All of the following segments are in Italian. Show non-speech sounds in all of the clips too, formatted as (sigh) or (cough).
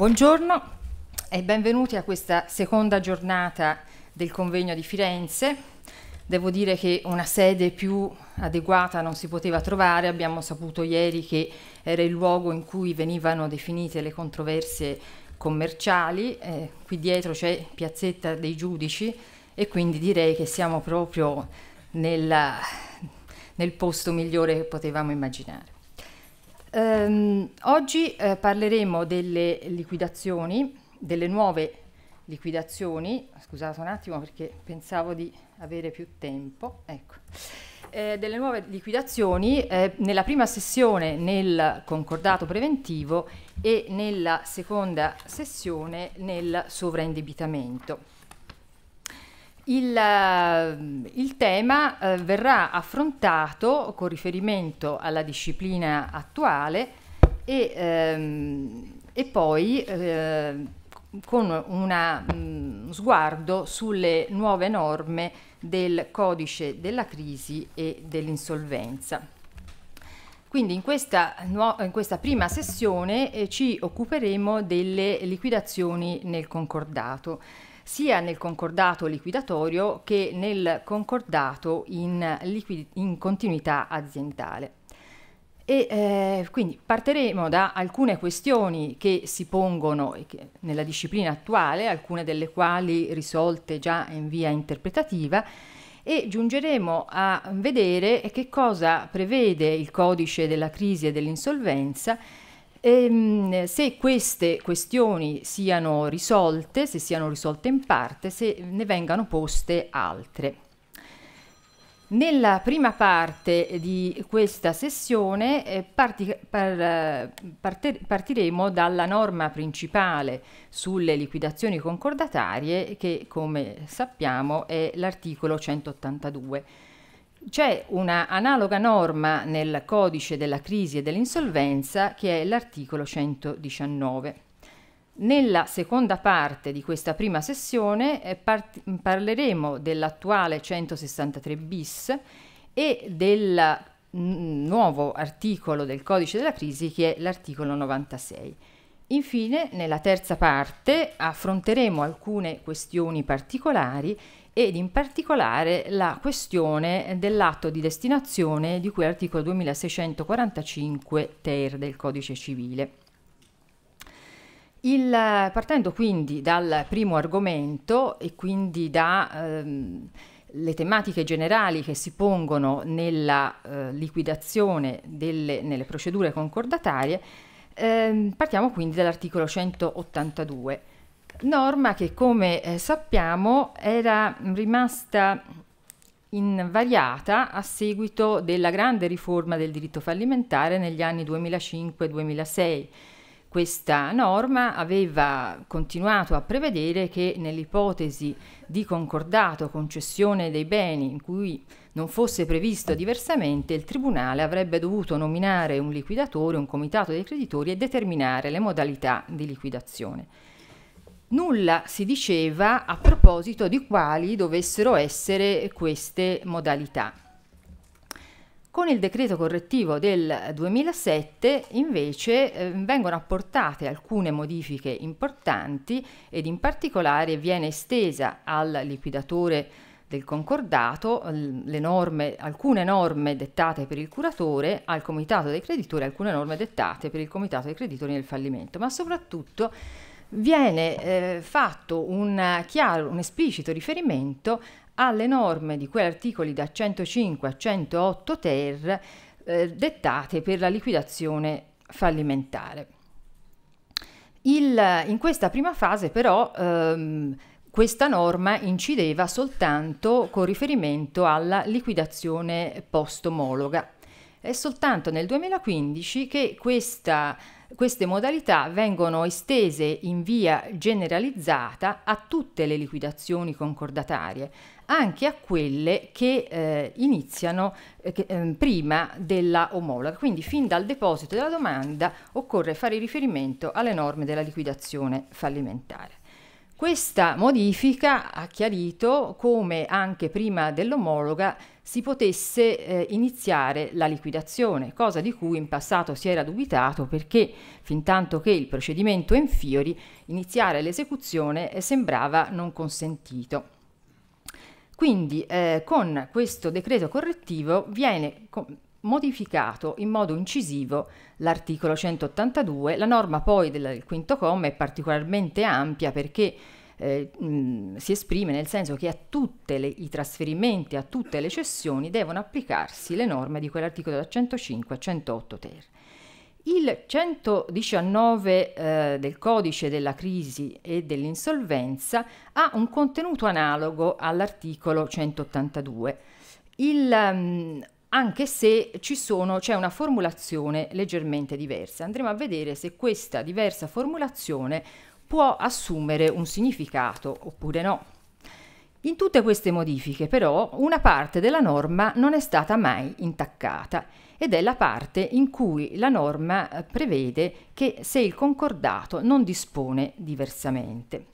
Buongiorno e benvenuti a questa seconda giornata del convegno di Firenze. Devo dire che una sede più adeguata non si poteva trovare, abbiamo saputo ieri che era il luogo in cui venivano definite le controversie commerciali, eh, qui dietro c'è Piazzetta dei Giudici e quindi direi che siamo proprio nella, nel posto migliore che potevamo immaginare. Um, oggi eh, parleremo delle liquidazioni, delle nuove liquidazioni, scusate un attimo perché pensavo di avere più tempo, ecco. eh, delle nuove liquidazioni eh, nella prima sessione nel concordato preventivo e nella seconda sessione nel sovraindebitamento. Il, eh, il, tema eh, verrà affrontato con riferimento alla disciplina attuale e, ehm, e poi eh, con una, mh, mm, sguardo sulle nuove norme del codice della crisi e dell'insolvenza. Quindi in questa, in questa, prima sessione eh, ci occuperemo delle liquidazioni nel concordato sia nel concordato liquidatorio che nel concordato in, liquid- in continuità aziendale. E, eh, quindi partiremo da alcune questioni che si pongono nella disciplina attuale, alcune delle quali risolte già in via interpretativa, e giungeremo a vedere che cosa prevede il codice della crisi e dell'insolvenza Ehm, se queste questioni siano risolte, se siano risolte in parte, se ne vengano poste altre. Nella prima parte di questa sessione eh, parti, par, parte, partiremo dalla norma principale sulle liquidazioni concordatarie che come sappiamo è l'articolo 182 c'è una analoga norma nel codice della crisi e dell'insolvenza che è l'articolo 119. Nella seconda parte di questa prima sessione eh, parleremo dell'attuale 163 bis e del mm, nuovo articolo del codice della crisi che è l'articolo 96. Infine, nella terza parte affronteremo alcune questioni particolari ed in particolare la questione dell'atto di destinazione di cui articolo 2645 ter del codice civile. Il, partendo quindi dal primo argomento e quindi dalle ehm, tematiche generali che si pongono nella eh, liquidazione delle nelle procedure concordatarie, ehm, partiamo quindi dall'articolo 182 norma che come eh, sappiamo era rimasta invariata a seguito della grande riforma del diritto fallimentare negli anni 2005-2006. Questa norma aveva continuato a prevedere che nell'ipotesi di concordato concessione dei beni in cui non fosse previsto diversamente, il Tribunale avrebbe dovuto nominare un liquidatore, un comitato dei creditori e determinare le modalità di liquidazione nulla si diceva a proposito di quali dovessero essere queste modalità. Con il decreto correttivo del 2007 invece eh, vengono apportate alcune modifiche importanti ed in particolare viene estesa al liquidatore del concordato norme, alcune norme dettate per il curatore, al comitato dei creditori alcune norme dettate per il comitato dei creditori nel fallimento, ma soprattutto viene eh, fatto un chiaro, un esplicito riferimento alle norme di quegli articoli da 105 a 108 ter eh, dettate per la liquidazione fallimentare. Il, in questa prima fase però ehm, questa norma incideva soltanto con riferimento alla liquidazione postomologa, è soltanto nel 2015 che questa, queste modalità vengono estese in via generalizzata a tutte le liquidazioni concordatarie, anche a quelle che eh, iniziano eh, che, eh, prima della omologa. Quindi fin dal deposito della domanda occorre fare riferimento alle norme della liquidazione fallimentare. Questa modifica ha chiarito come anche prima dell'omologa si potesse eh, iniziare la liquidazione, cosa di cui in passato si era dubitato perché fin tanto che il procedimento è in fiori, iniziare l'esecuzione eh, sembrava non consentito. Quindi eh, con questo decreto correttivo viene modificato in modo incisivo l'articolo 182. La norma poi del quinto comma è particolarmente ampia perché eh, mh, si esprime nel senso che a tutti i trasferimenti, a tutte le cessioni devono applicarsi le norme di quell'articolo da 105 a 108 ter. Il 119 eh, del codice della crisi e dell'insolvenza ha un contenuto analogo all'articolo 182. Il, um, anche se c'è una formulazione leggermente diversa. Andremo a vedere se questa diversa formulazione può assumere un significato oppure no. In tutte queste modifiche però una parte della norma non è stata mai intaccata ed è la parte in cui la norma eh, prevede che se il concordato non dispone diversamente.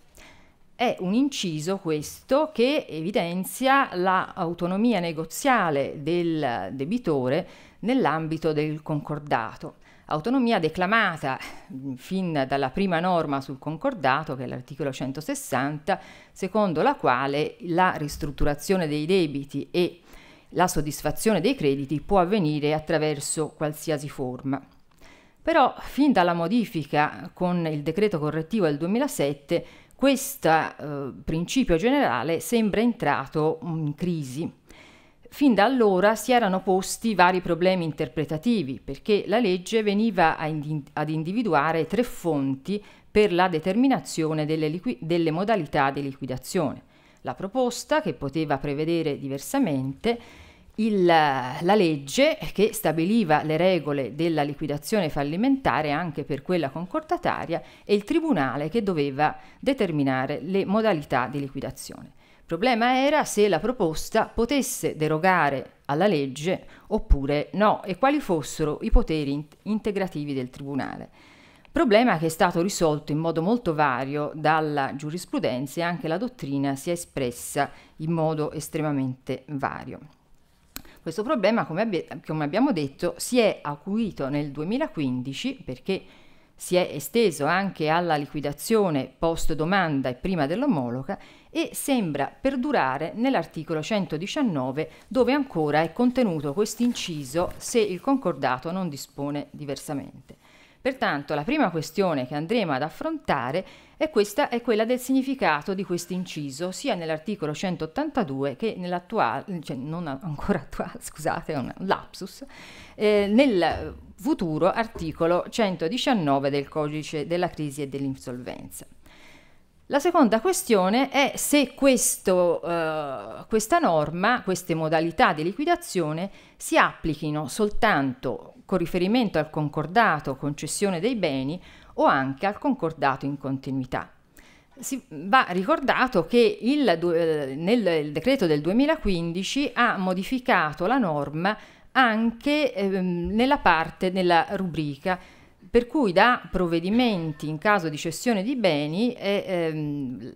È un inciso questo che evidenzia l'autonomia negoziale del debitore nell'ambito del concordato. Autonomia declamata mm, fin dalla prima norma sul concordato, che è l'articolo 160, secondo la quale la ristrutturazione dei debiti e la soddisfazione dei crediti può avvenire attraverso qualsiasi forma. Però fin dalla modifica con il decreto correttivo del 2007 questo eh, principio generale sembra entrato in crisi. Fin da allora si erano posti vari problemi interpretativi perché la legge veniva in ad individuare tre fonti per la determinazione delle, delle modalità di liquidazione. La proposta, che poteva prevedere diversamente, il, la legge che stabiliva le regole della liquidazione fallimentare anche per quella concordataria e il tribunale che doveva determinare le modalità di liquidazione. Il problema era se la proposta potesse derogare alla legge oppure no e quali fossero i poteri in integrativi del tribunale. Problema che è stato risolto in modo molto vario dalla giurisprudenza e anche la dottrina si è espressa in modo estremamente vario. Questo problema, come, abbi- come abbiamo detto, si è acuito nel 2015 perché si è esteso anche alla liquidazione post domanda e prima dell'omologa e sembra perdurare nell'articolo 119 dove ancora è contenuto questo inciso se il concordato non dispone diversamente. Pertanto la prima questione che andremo ad affrontare è questa è quella del significato di questo inciso, sia nell'articolo 182 che nell'attuale, cioè non ancora attuale, (laughs) scusate, è un lapsus, eh, nel futuro articolo 119 del codice della crisi e dell'insolvenza. La seconda questione è se questo, eh, questa norma, queste modalità di liquidazione si applichino soltanto con riferimento al concordato concessione dei beni o anche al concordato in continuità. Si va ricordato che il, eh, nel decreto del 2015 ha modificato la norma anche ehm, nella parte, nella rubrica, per cui da provvedimenti in caso di cessione di beni eh, ehm,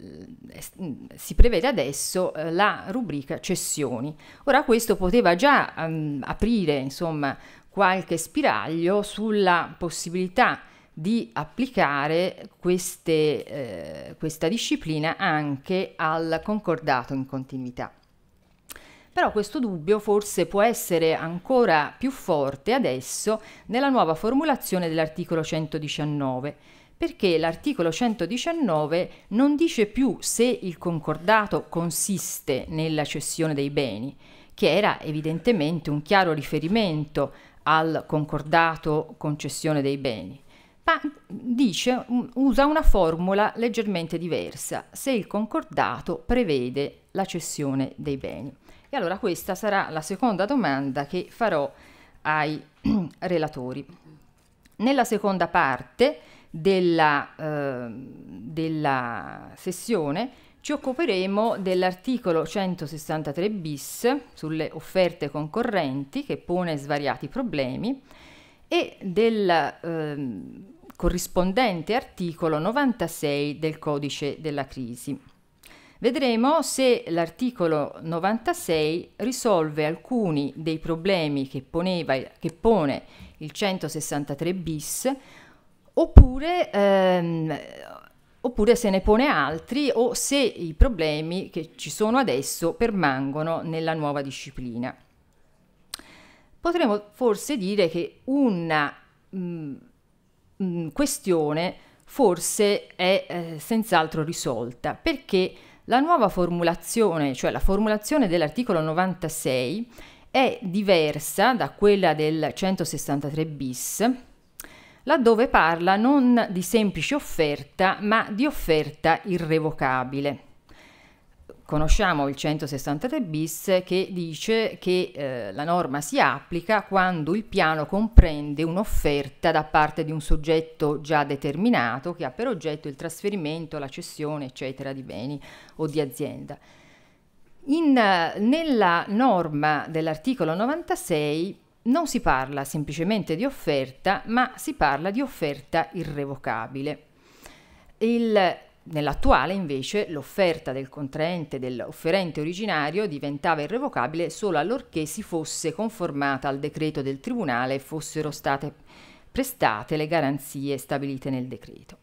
mm, si prevede adesso eh, la rubrica cessioni. Ora questo poteva già ehm, aprire insomma, qualche spiraglio sulla possibilità di applicare queste, eh, questa disciplina anche al concordato in continuità. Però questo dubbio forse può essere ancora più forte adesso nella nuova formulazione dell'articolo 119, perché l'articolo 119 non dice più se il concordato consiste nella cessione dei beni, che era evidentemente un chiaro riferimento al concordato concessione dei beni, ma dice, usa una formula leggermente diversa se il concordato prevede la cessione dei beni. E allora questa sarà la seconda domanda che farò ai (clears throat) relatori. Nella seconda parte della, eh, della sessione ci occuperemo dell'articolo 163 bis sulle offerte concorrenti che pone svariati problemi e del eh, corrispondente articolo 96 del codice della crisi. Vedremo se l'articolo 96 risolve alcuni dei problemi che, poneva, che pone il 163 bis oppure ehm, oppure se ne pone altri o se i problemi che ci sono adesso permangono nella nuova disciplina. Potremmo forse dire che una mh, mm, mm, questione forse è eh, senz'altro risolta perché la nuova formulazione, cioè la formulazione dell'articolo 96, è diversa da quella del 163 bis laddove parla non di semplice offerta, ma di offerta irrevocabile. Conosciamo il 163 bis che dice che eh, la norma si applica quando il piano comprende un'offerta da parte di un soggetto già determinato che ha per oggetto il trasferimento, la cessione, eccetera, di beni o di azienda. In, eh, nella norma dell'articolo 96 non si parla semplicemente di offerta, ma si parla di offerta irrevocabile. Il, nell'attuale invece l'offerta del contraente, dell'offerente originario, diventava irrevocabile solo allorché si fosse conformata al decreto del Tribunale e fossero state prestate le garanzie stabilite nel decreto.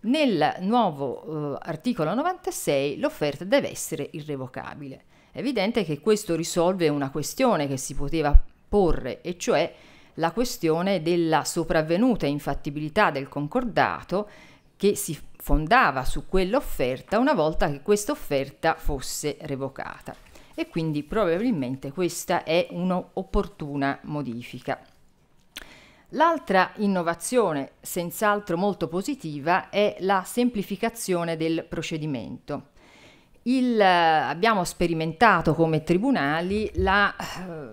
Nel nuovo eh, articolo 96 l'offerta deve essere irrevocabile. È evidente che questo risolve una questione che si poteva porre, e cioè la questione della sopravvenuta infattibilità del concordato che si fondava su quell'offerta una volta che questa offerta fosse revocata. E quindi probabilmente questa è un'opportuna modifica. L'altra innovazione, senz'altro molto positiva, è la semplificazione del procedimento il, eh, abbiamo sperimentato come tribunali la eh,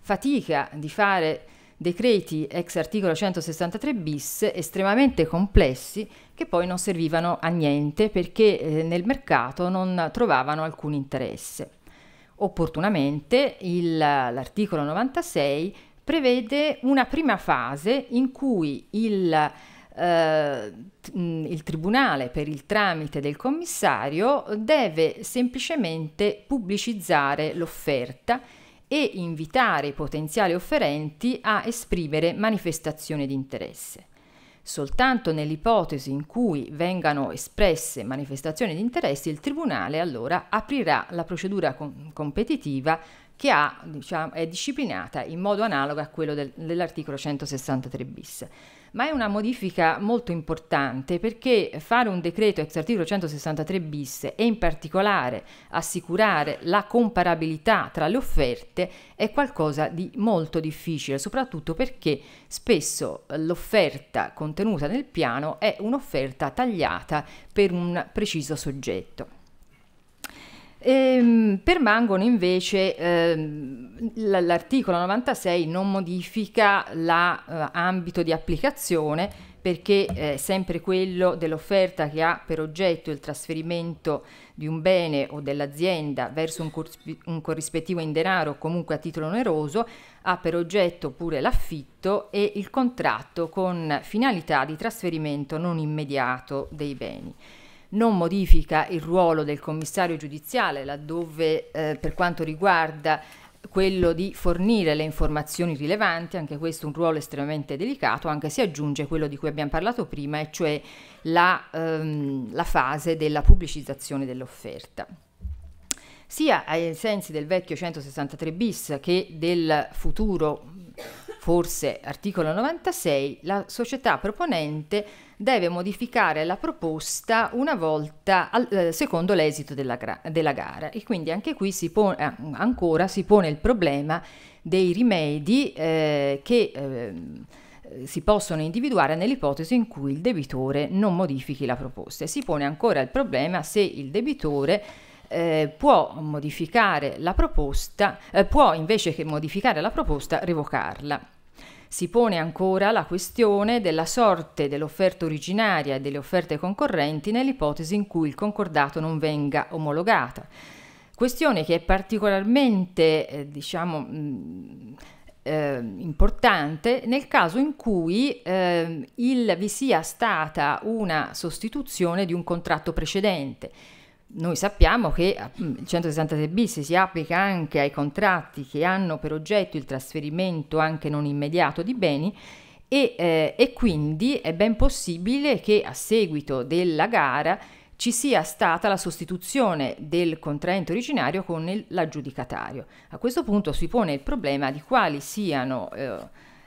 fatica di fare decreti ex articolo 163 bis estremamente complessi che poi non servivano a niente perché eh, nel mercato non trovavano alcun interesse. Opportunamente l'articolo 96 prevede una prima fase in cui il eh, mm, il tribunale per il tramite del commissario deve semplicemente pubblicizzare l'offerta e invitare i potenziali offerenti a esprimere manifestazioni di interesse. Soltanto nell'ipotesi in cui vengano espresse manifestazioni di interesse, il Tribunale allora aprirà la procedura com competitiva che ha, diciamo, è disciplinata in modo analogo a quello del, dell'articolo 163 bis ma è una modifica molto importante perché fare un decreto ex articolo 163 bis e in particolare assicurare la comparabilità tra le offerte è qualcosa di molto difficile, soprattutto perché spesso l'offerta contenuta nel piano è un'offerta tagliata per un preciso soggetto. Ehm, permangono invece ehm, l'articolo 96 non modifica l'ambito la, eh, di applicazione perché è eh, sempre quello dell'offerta che ha per oggetto il trasferimento di un bene o dell'azienda verso un, un, corrispettivo in denaro o comunque a titolo oneroso ha per oggetto pure l'affitto e il contratto con finalità di trasferimento non immediato dei beni non modifica il ruolo del commissario giudiziale laddove eh, per quanto riguarda quello di fornire le informazioni rilevanti, anche questo un ruolo estremamente delicato, anche se aggiunge quello di cui abbiamo parlato prima, e cioè la, ehm, la fase della pubblicizzazione dell'offerta sia ai sensi del vecchio 163 bis che del futuro forse articolo 96 la società proponente deve modificare la proposta una volta al, eh, secondo l'esito della, della, gara e quindi anche qui si pone, eh, ancora si pone il problema dei rimedi eh, che ehm, eh, si possono individuare nell'ipotesi in cui il debitore non modifichi la proposta e si pone ancora il problema se il debitore eh, può modificare la proposta, eh, può invece che modificare la proposta revocarla. Si pone ancora la questione della sorte dell'offerta originaria e delle offerte concorrenti nell'ipotesi in cui il concordato non venga omologata. Questione che è particolarmente, eh, diciamo, mh, mm, eh, importante nel caso in cui eh, il, vi sia stata una sostituzione di un contratto precedente noi sappiamo che mm, il 163 bis si applica anche ai contratti che hanno per oggetto il trasferimento anche non immediato di beni e, eh, e quindi è ben possibile che a seguito della gara ci sia stata la sostituzione del contraente originario con il, l'aggiudicatario. A questo punto si pone il problema di quali siano eh,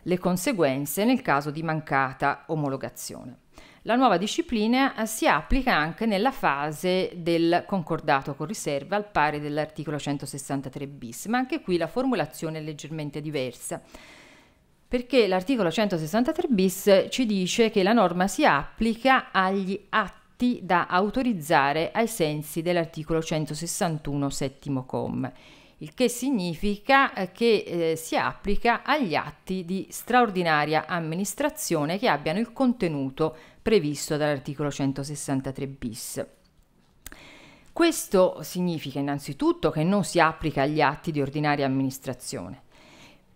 le conseguenze nel caso di mancata omologazione. La nuova disciplina eh, si applica anche nella fase del concordato con riserva al pari dell'articolo 163 bis, ma anche qui la formulazione è leggermente diversa perché l'articolo 163 bis ci dice che la norma si applica agli atti da autorizzare ai sensi dell'articolo 161 settimo com, il che significa eh, che eh, si applica agli atti di straordinaria amministrazione che abbiano il contenuto previsto dall'articolo 163 bis. Questo significa innanzitutto che non si applica agli atti di ordinaria amministrazione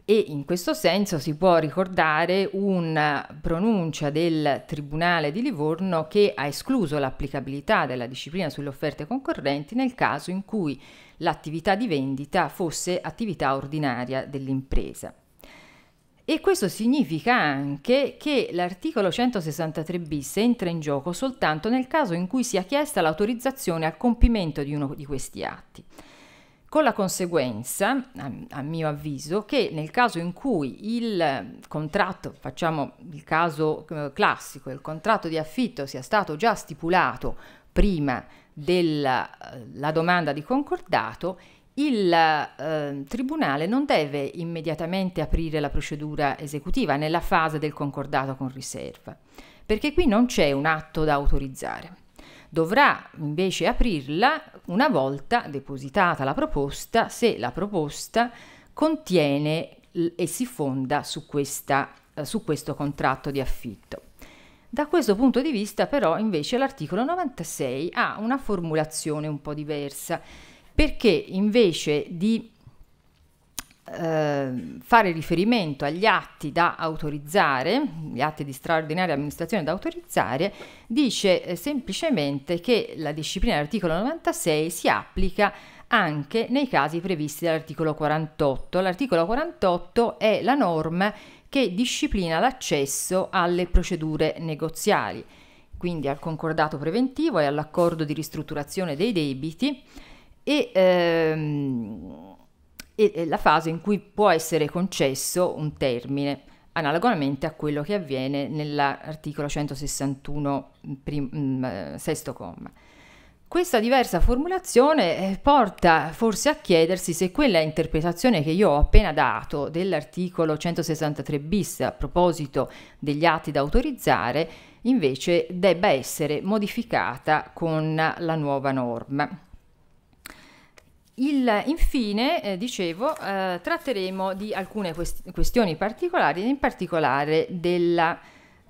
e in questo senso si può ricordare una pronuncia del Tribunale di Livorno che ha escluso l'applicabilità della disciplina sulle offerte concorrenti nel caso in cui l'attività di vendita fosse attività ordinaria dell'impresa. E questo significa anche che l'articolo 163 bis entra in gioco soltanto nel caso in cui sia chiesta l'autorizzazione al compimento di uno di questi atti con la conseguenza, a, mio avviso, che nel caso in cui il contratto, facciamo il caso eh, classico, il contratto di affitto sia stato già stipulato prima della eh, domanda di concordato, il eh, Tribunale non deve immediatamente aprire la procedura esecutiva nella fase del concordato con riserva, perché qui non c'è un atto da autorizzare. Dovrà invece aprirla una volta depositata la proposta, se la proposta contiene e si fonda su, questa, eh, su questo contratto di affitto. Da questo punto di vista però invece l'articolo 96 ha una formulazione un po' diversa perché invece di eh, fare riferimento agli atti da autorizzare, gli atti di straordinaria amministrazione da autorizzare, dice eh, semplicemente che la disciplina dell'articolo 96 si applica anche nei casi previsti dall'articolo 48. L'articolo 48 è la norma che disciplina l'accesso alle procedure negoziali, quindi al concordato preventivo e all'accordo di ristrutturazione dei debiti e, ehm, e la fase in cui può essere concesso un termine, analogamente a quello che avviene nell'articolo 161, prim, mm, sesto comma. Questa diversa formulazione eh, porta forse a chiedersi se quella interpretazione che io ho appena dato dell'articolo 163 bis a proposito degli atti da autorizzare invece debba essere modificata con la nuova norma. Il, infine, eh, dicevo, eh, tratteremo di alcune quest questioni particolari, in particolare della,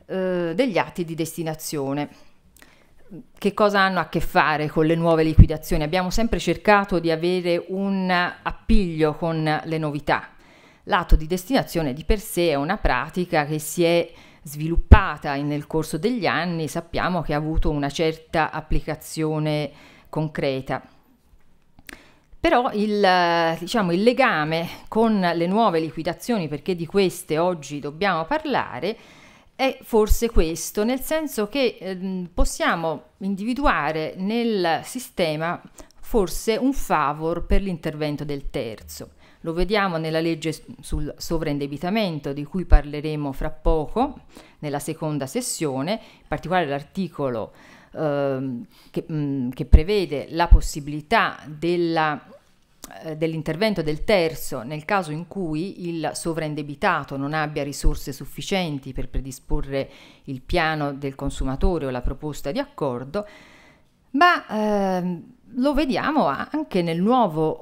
eh, degli atti di destinazione. Che cosa hanno a che fare con le nuove liquidazioni? Abbiamo sempre cercato di avere un appiglio con le novità. L'atto di destinazione di per sé è una pratica che si è sviluppata nel corso degli anni, sappiamo che ha avuto una certa applicazione concreta però il, eh, diciamo, il legame con le nuove liquidazioni, perché di queste oggi dobbiamo parlare, è forse questo, nel senso che eh, possiamo individuare nel sistema forse un favor per l'intervento del terzo. Lo vediamo nella legge sul sovraindebitamento di cui parleremo fra poco, nella seconda sessione, in particolare l'articolo Ehm, che, mh, mm, che, prevede la possibilità eh, dell'intervento eh, dell del terzo nel caso in cui il sovraindebitato non abbia risorse sufficienti per predisporre il piano del consumatore o la proposta di accordo, ma ehm, lo vediamo anche nel nuovo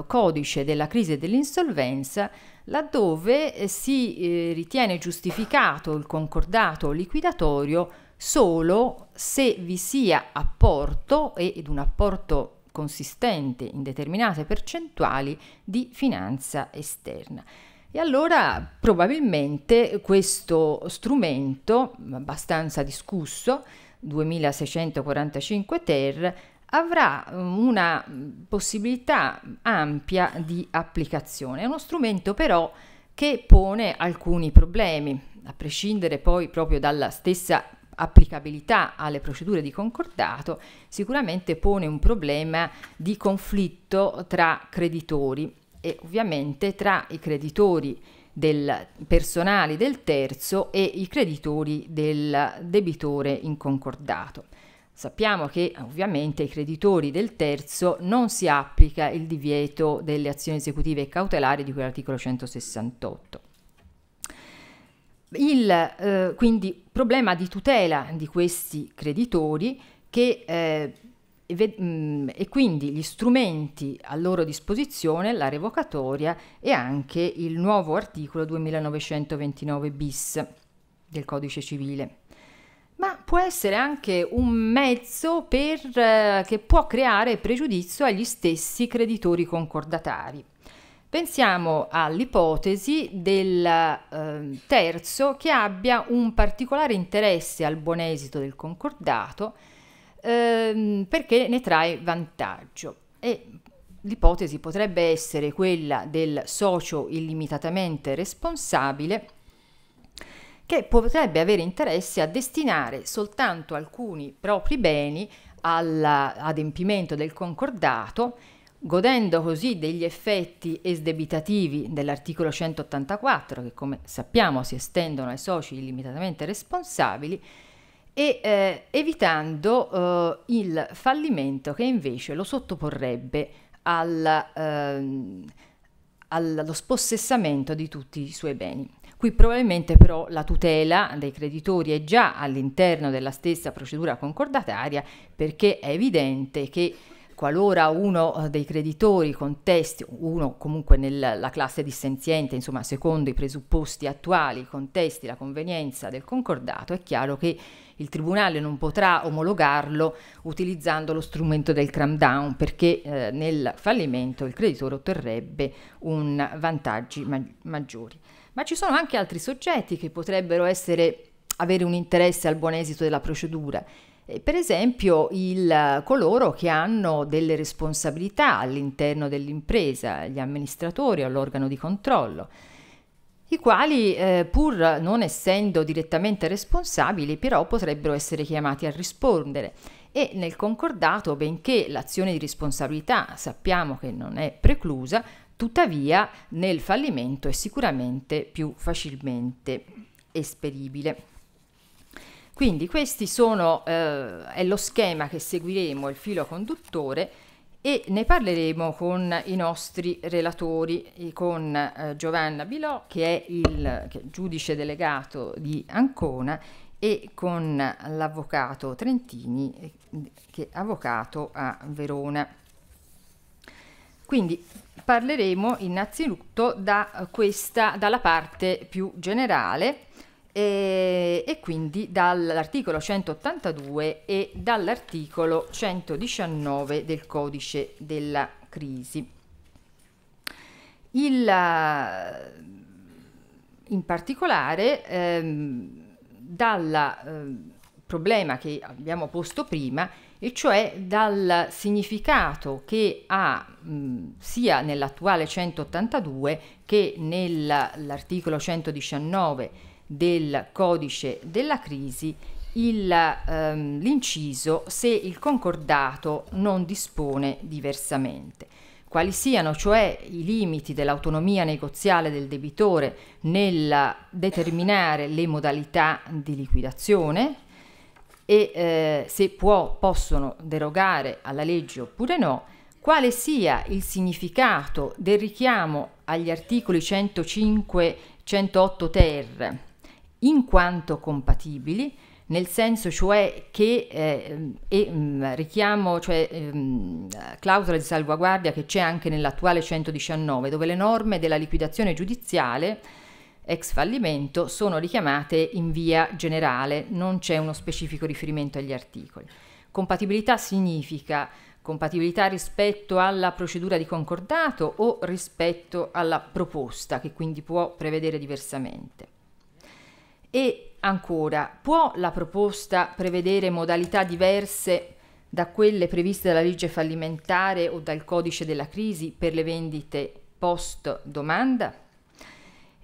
eh, codice della crisi e dell'insolvenza, laddove eh, si eh, ritiene giustificato il concordato liquidatorio solo se vi sia apporto ed un apporto consistente in determinate percentuali di finanza esterna. E allora probabilmente questo strumento, abbastanza discusso, 2645 ter, avrà una possibilità ampia di applicazione. È uno strumento però che pone alcuni problemi, a prescindere poi proprio dalla stessa applicabilità alle procedure di concordato sicuramente pone un problema di conflitto tra creditori e ovviamente tra i creditori del personale del terzo e i creditori del debitore in concordato. Sappiamo che ovviamente ai creditori del terzo non si applica il divieto delle azioni esecutive e cautelari di cui l'articolo 168 il eh, quindi, problema di tutela di questi creditori che, eh, e, mh, mm, e quindi gli strumenti a loro disposizione, la revocatoria e anche il nuovo articolo 2929 bis del codice civile ma può essere anche un mezzo per, eh, che può creare pregiudizio agli stessi creditori concordatari. Pensiamo all'ipotesi del eh, terzo che abbia un particolare interesse al buon esito del concordato ehm, perché ne trae vantaggio e l'ipotesi potrebbe essere quella del socio illimitatamente responsabile che potrebbe avere interesse a destinare soltanto alcuni propri beni all'adempimento del concordato godendo così degli effetti esdebitativi dell'articolo 184, che come sappiamo si estendono ai soci illimitatamente responsabili, e eh, evitando eh, il fallimento che invece lo sottoporrebbe al, eh, allo spossessamento di tutti i suoi beni. Qui probabilmente però la tutela dei creditori è già all'interno della stessa procedura concordataria perché è evidente che qualora uno eh, dei creditori contesti, uno comunque nella classe dissenziente, insomma secondo i presupposti attuali, contesti la convenienza del concordato, è chiaro che il Tribunale non potrà omologarlo utilizzando lo strumento del down, perché eh, nel fallimento il creditore otterrebbe un vantaggi ma maggiori. Ma ci sono anche altri soggetti che potrebbero essere avere un interesse al buon esito della procedura per esempio, il, eh, coloro che hanno delle responsabilità all'interno dell'impresa, gli amministratori o l'organo di controllo, i quali, eh, pur non essendo direttamente responsabili, però potrebbero essere chiamati a rispondere. E nel concordato, benché l'azione di responsabilità sappiamo che non è preclusa, tuttavia nel fallimento è sicuramente più facilmente esperibile. Quindi questi sono, eh, è lo schema che seguiremo, il filo conduttore, e ne parleremo con i nostri relatori, con eh, Giovanna Bilò, che è il che è giudice delegato di Ancona, e con l'avvocato Trentini, eh, che è avvocato a Verona. Quindi parleremo innanzitutto da questa, dalla parte più generale, e, e, quindi dall'articolo 182 e dall'articolo 119 del codice della crisi. Il, eh, in particolare ehm, dal eh, problema che abbiamo posto prima, e cioè dal significato che ha mh, sia nell'attuale 182 che nell'articolo 119 del codice della crisi il, ehm, l'inciso se il concordato non dispone diversamente. Quali siano cioè i limiti dell'autonomia negoziale del debitore nel determinare le modalità di liquidazione e eh, se può, possono derogare alla legge oppure no, quale sia il significato del richiamo agli articoli 105 108 ter in quanto compatibili, nel senso cioè che eh, eh, richiamo, cioè eh, clausola di salvaguardia che c'è anche nell'attuale 119, dove le norme della liquidazione giudiziale ex fallimento sono richiamate in via generale, non c'è uno specifico riferimento agli articoli. Compatibilità significa compatibilità rispetto alla procedura di concordato o rispetto alla proposta, che quindi può prevedere diversamente. E ancora, può la proposta prevedere modalità diverse da quelle previste dalla legge fallimentare o dal codice della crisi per le vendite post domanda?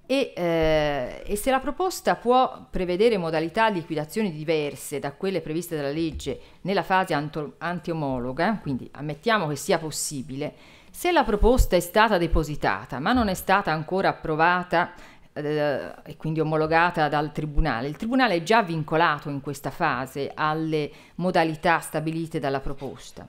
E, eh, e, se la proposta può prevedere modalità di liquidazione diverse da quelle previste dalla legge nella fase antiomologa, quindi ammettiamo che sia possibile, se la proposta è stata depositata ma non è stata ancora approvata eh, e quindi omologata dal Tribunale. Il Tribunale è già vincolato in questa fase alle modalità stabilite dalla proposta.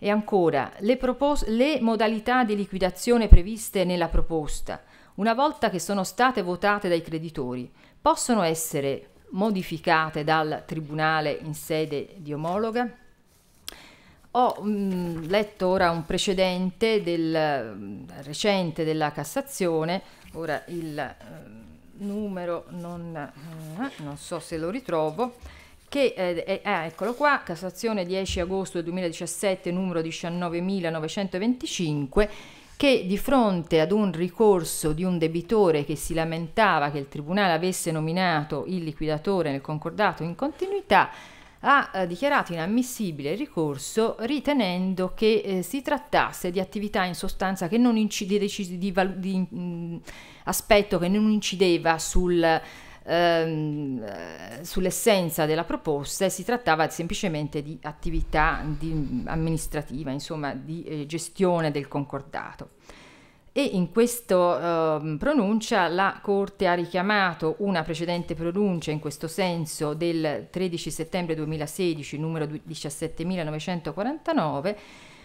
E ancora, le, propos- le modalità di liquidazione previste nella proposta, una volta che sono state votate dai creditori, possono essere modificate dal Tribunale in sede di omologa? Ho mh, mm, letto ora un precedente del, mm, recente della Cassazione, ora il eh, numero non, eh, non, so se lo ritrovo, che eh, ah, eccolo qua, Cassazione 10 agosto 2017 numero 19925 che di fronte ad un ricorso di un debitore che si lamentava che il tribunale avesse nominato il liquidatore nel concordato in continuità ha eh, dichiarato inammissibile il ricorso ritenendo che eh, si trattasse di attività in sostanza che non incide, di, di, di mh, mm, aspetto che non incideva sul, ehm, eh, sull'essenza della proposta e si trattava semplicemente di attività di, mm, amministrativa, insomma di eh, gestione del concordato e in questa eh, pronuncia la Corte ha richiamato una precedente pronuncia in questo senso del 13 settembre 2016 numero 17949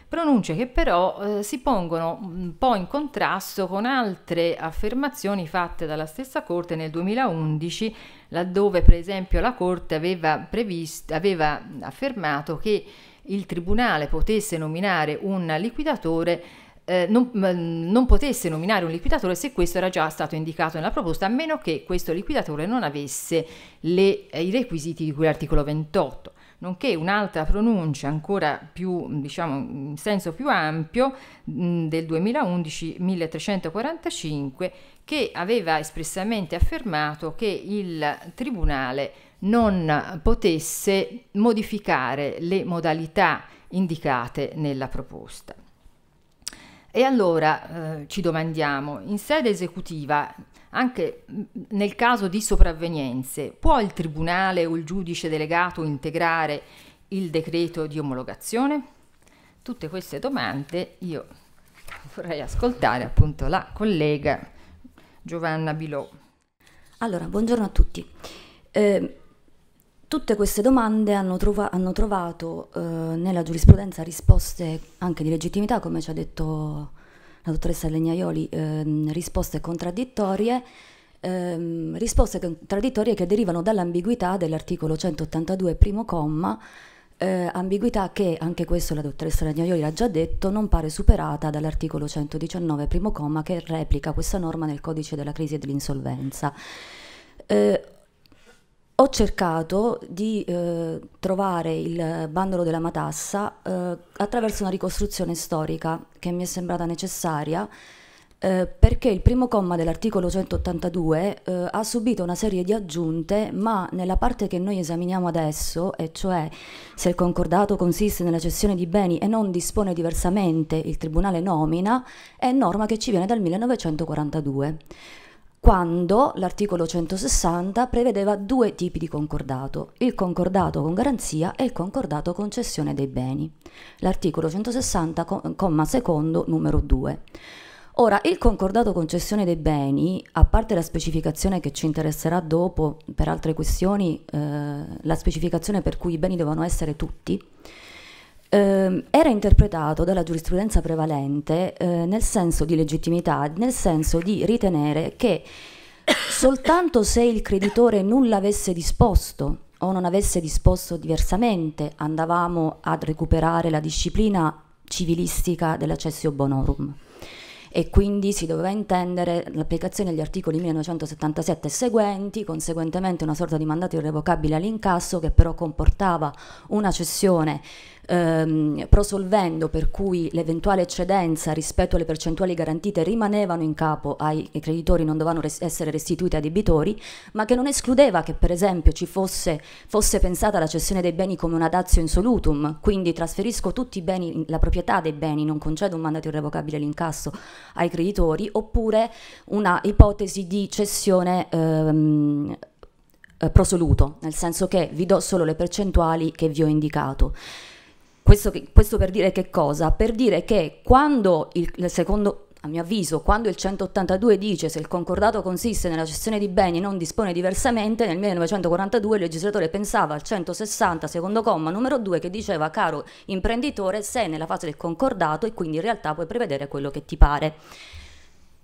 pronunce che però eh, si pongono un po' in contrasto con altre affermazioni fatte dalla stessa Corte nel 2011, laddove per esempio la Corte aveva, previsto, aveva affermato che il Tribunale potesse nominare un liquidatore eh, non, mm, non, potesse nominare un liquidatore se questo era già stato indicato nella proposta, a meno che questo liquidatore non avesse le, eh, i requisiti di cui l'articolo 28, nonché un'altra pronuncia ancora più, mm, diciamo, mm, in senso più ampio del 2011 1345 che aveva espressamente affermato che il Tribunale non potesse modificare le modalità indicate nella proposta. E allora eh, ci domandiamo, in sede esecutiva, anche nel caso di sopravvenienze, può il Tribunale o il giudice delegato integrare il decreto di omologazione? Tutte queste domande io vorrei ascoltare appunto la collega Giovanna Bilò. Allora, buongiorno a tutti. Eh, Tutte queste domande hanno, trova hanno trovato eh, nella giurisprudenza risposte anche di legittimità, come ci ha detto la dottoressa Legnaioli, ehm, risposte contraddittorie, ehm, risposte contraddittorie che derivano dall'ambiguità dell'articolo 182 primo comma, eh, ambiguità che, anche questo la dottoressa Legnaioli l'ha già detto, non pare superata dall'articolo 119 primo comma che replica questa norma nel codice della crisi e dell'insolvenza. Eh, ho cercato di eh, trovare il bandolo della matassa eh, attraverso una ricostruzione storica che mi è sembrata necessaria eh, perché il primo comma dell'articolo 182 eh, ha subito una serie di aggiunte, ma nella parte che noi esaminiamo adesso, e cioè se il concordato consiste nella cessione di beni e non dispone diversamente il Tribunale nomina, è norma che ci viene dal 1942 quando l'articolo 160 prevedeva due tipi di concordato, il concordato con garanzia e il concordato con cessione dei beni, l'articolo 160, comma secondo, numero 2. Ora, il concordato con cessione dei beni, a parte la specificazione che ci interesserà dopo per altre questioni, eh, la specificazione per cui i beni devono essere tutti, eh, era interpretato dalla giurisprudenza prevalente eh, nel senso di legittimità, nel senso di ritenere che (coughs) soltanto se il creditore nulla avesse disposto o non avesse disposto diversamente andavamo a recuperare la disciplina civilistica dell'accessio bonorum e quindi si doveva intendere l'applicazione degli articoli 1977 e seguenti, conseguentemente una sorta di mandato irrevocabile all'incasso che però comportava una cessione ehm, prosolvendo per cui l'eventuale eccedenza rispetto alle percentuali garantite rimanevano in capo ai creditori, non dovevano res essere restituite ai debitori, ma che non escludeva che per esempio ci fosse, fosse pensata la cessione dei beni come una dazio insolutum, quindi trasferisco tutti i beni, la proprietà dei beni, non concedo un mandato irrevocabile all'incasso ai creditori, oppure una ipotesi di cessione ehm, eh, prosoluto, nel senso che vi do solo le percentuali che vi ho indicato. Questo, questo, per dire che cosa? Per dire che quando il secondo, a mio avviso, quando il 182 dice se il concordato consiste nella cessione di beni e non dispone diversamente, nel 1942 il legislatore pensava al 160 secondo comma numero 2 che diceva caro imprenditore sei nella fase del concordato e quindi in realtà puoi prevedere quello che ti pare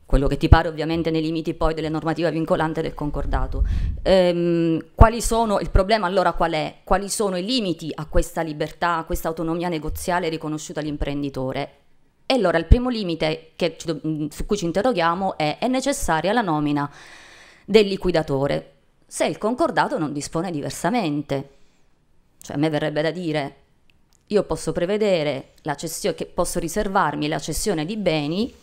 quello che ti pare ovviamente nei limiti poi delle normative vincolanti del concordato. Ehm, sono, il problema allora qual è? Quali sono i limiti a questa libertà, a questa autonomia negoziale riconosciuta all'imprenditore? E allora il primo limite che, mm, su cui ci interroghiamo è è necessaria la nomina del liquidatore se il concordato non dispone diversamente. Cioè a me verrebbe da dire io posso prevedere la cessione, che posso riservarmi la cessione di beni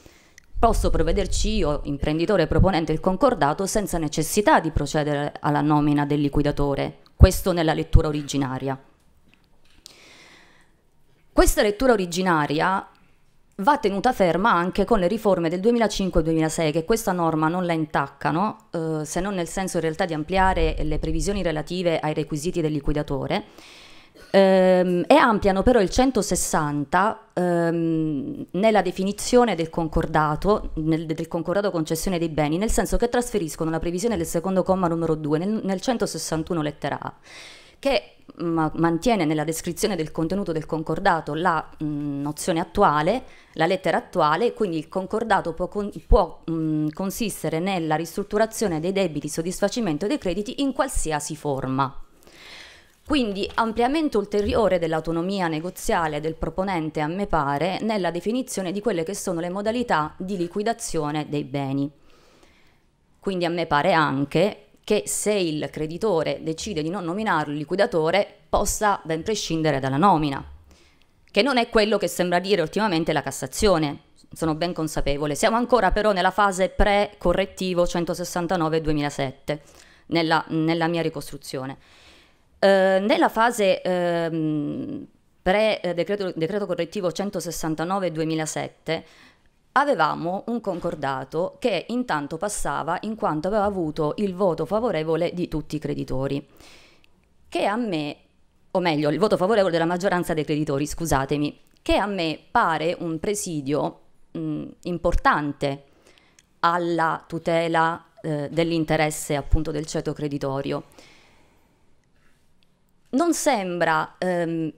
Posso provvederci io, imprenditore proponente il concordato, senza necessità di procedere alla nomina del liquidatore, questo nella lettura originaria. Questa lettura originaria va tenuta ferma anche con le riforme del 2005-2006 che questa norma non la intaccano, eh, se non nel senso in realtà di ampliare le previsioni relative ai requisiti del liquidatore ehm, e ampliano però il 160 ehm, nella definizione del concordato, nel, del concordato concessione dei beni, nel senso che trasferiscono la previsione del secondo comma numero 2 nel, nel 161 lettera A, che ma mantiene nella descrizione del contenuto del concordato la mh, mm, nozione attuale, la lettera attuale, quindi il concordato può, con può mh, mm, consistere nella ristrutturazione dei debiti, soddisfacimento dei crediti in qualsiasi forma. Quindi ampliamento ulteriore dell'autonomia negoziale del proponente, a me pare, nella definizione di quelle che sono le modalità di liquidazione dei beni. Quindi a me pare anche che se il creditore decide di non nominarlo liquidatore possa ben prescindere dalla nomina, che non è quello che sembra dire ultimamente la Cassazione, sono ben consapevole. Siamo ancora però nella fase pre-correttivo 169-2007, nella, nella mia ricostruzione. Eh, nella fase ehm, pre-decreto eh, decreto correttivo 169-2007 avevamo un concordato che intanto passava in quanto aveva avuto il voto favorevole di tutti i creditori, che a me, o meglio, il voto favorevole della maggioranza dei creditori, scusatemi, che a me pare un presidio mh, mm, importante alla tutela eh, dell'interesse appunto del ceto creditorio non sembra... Ehm,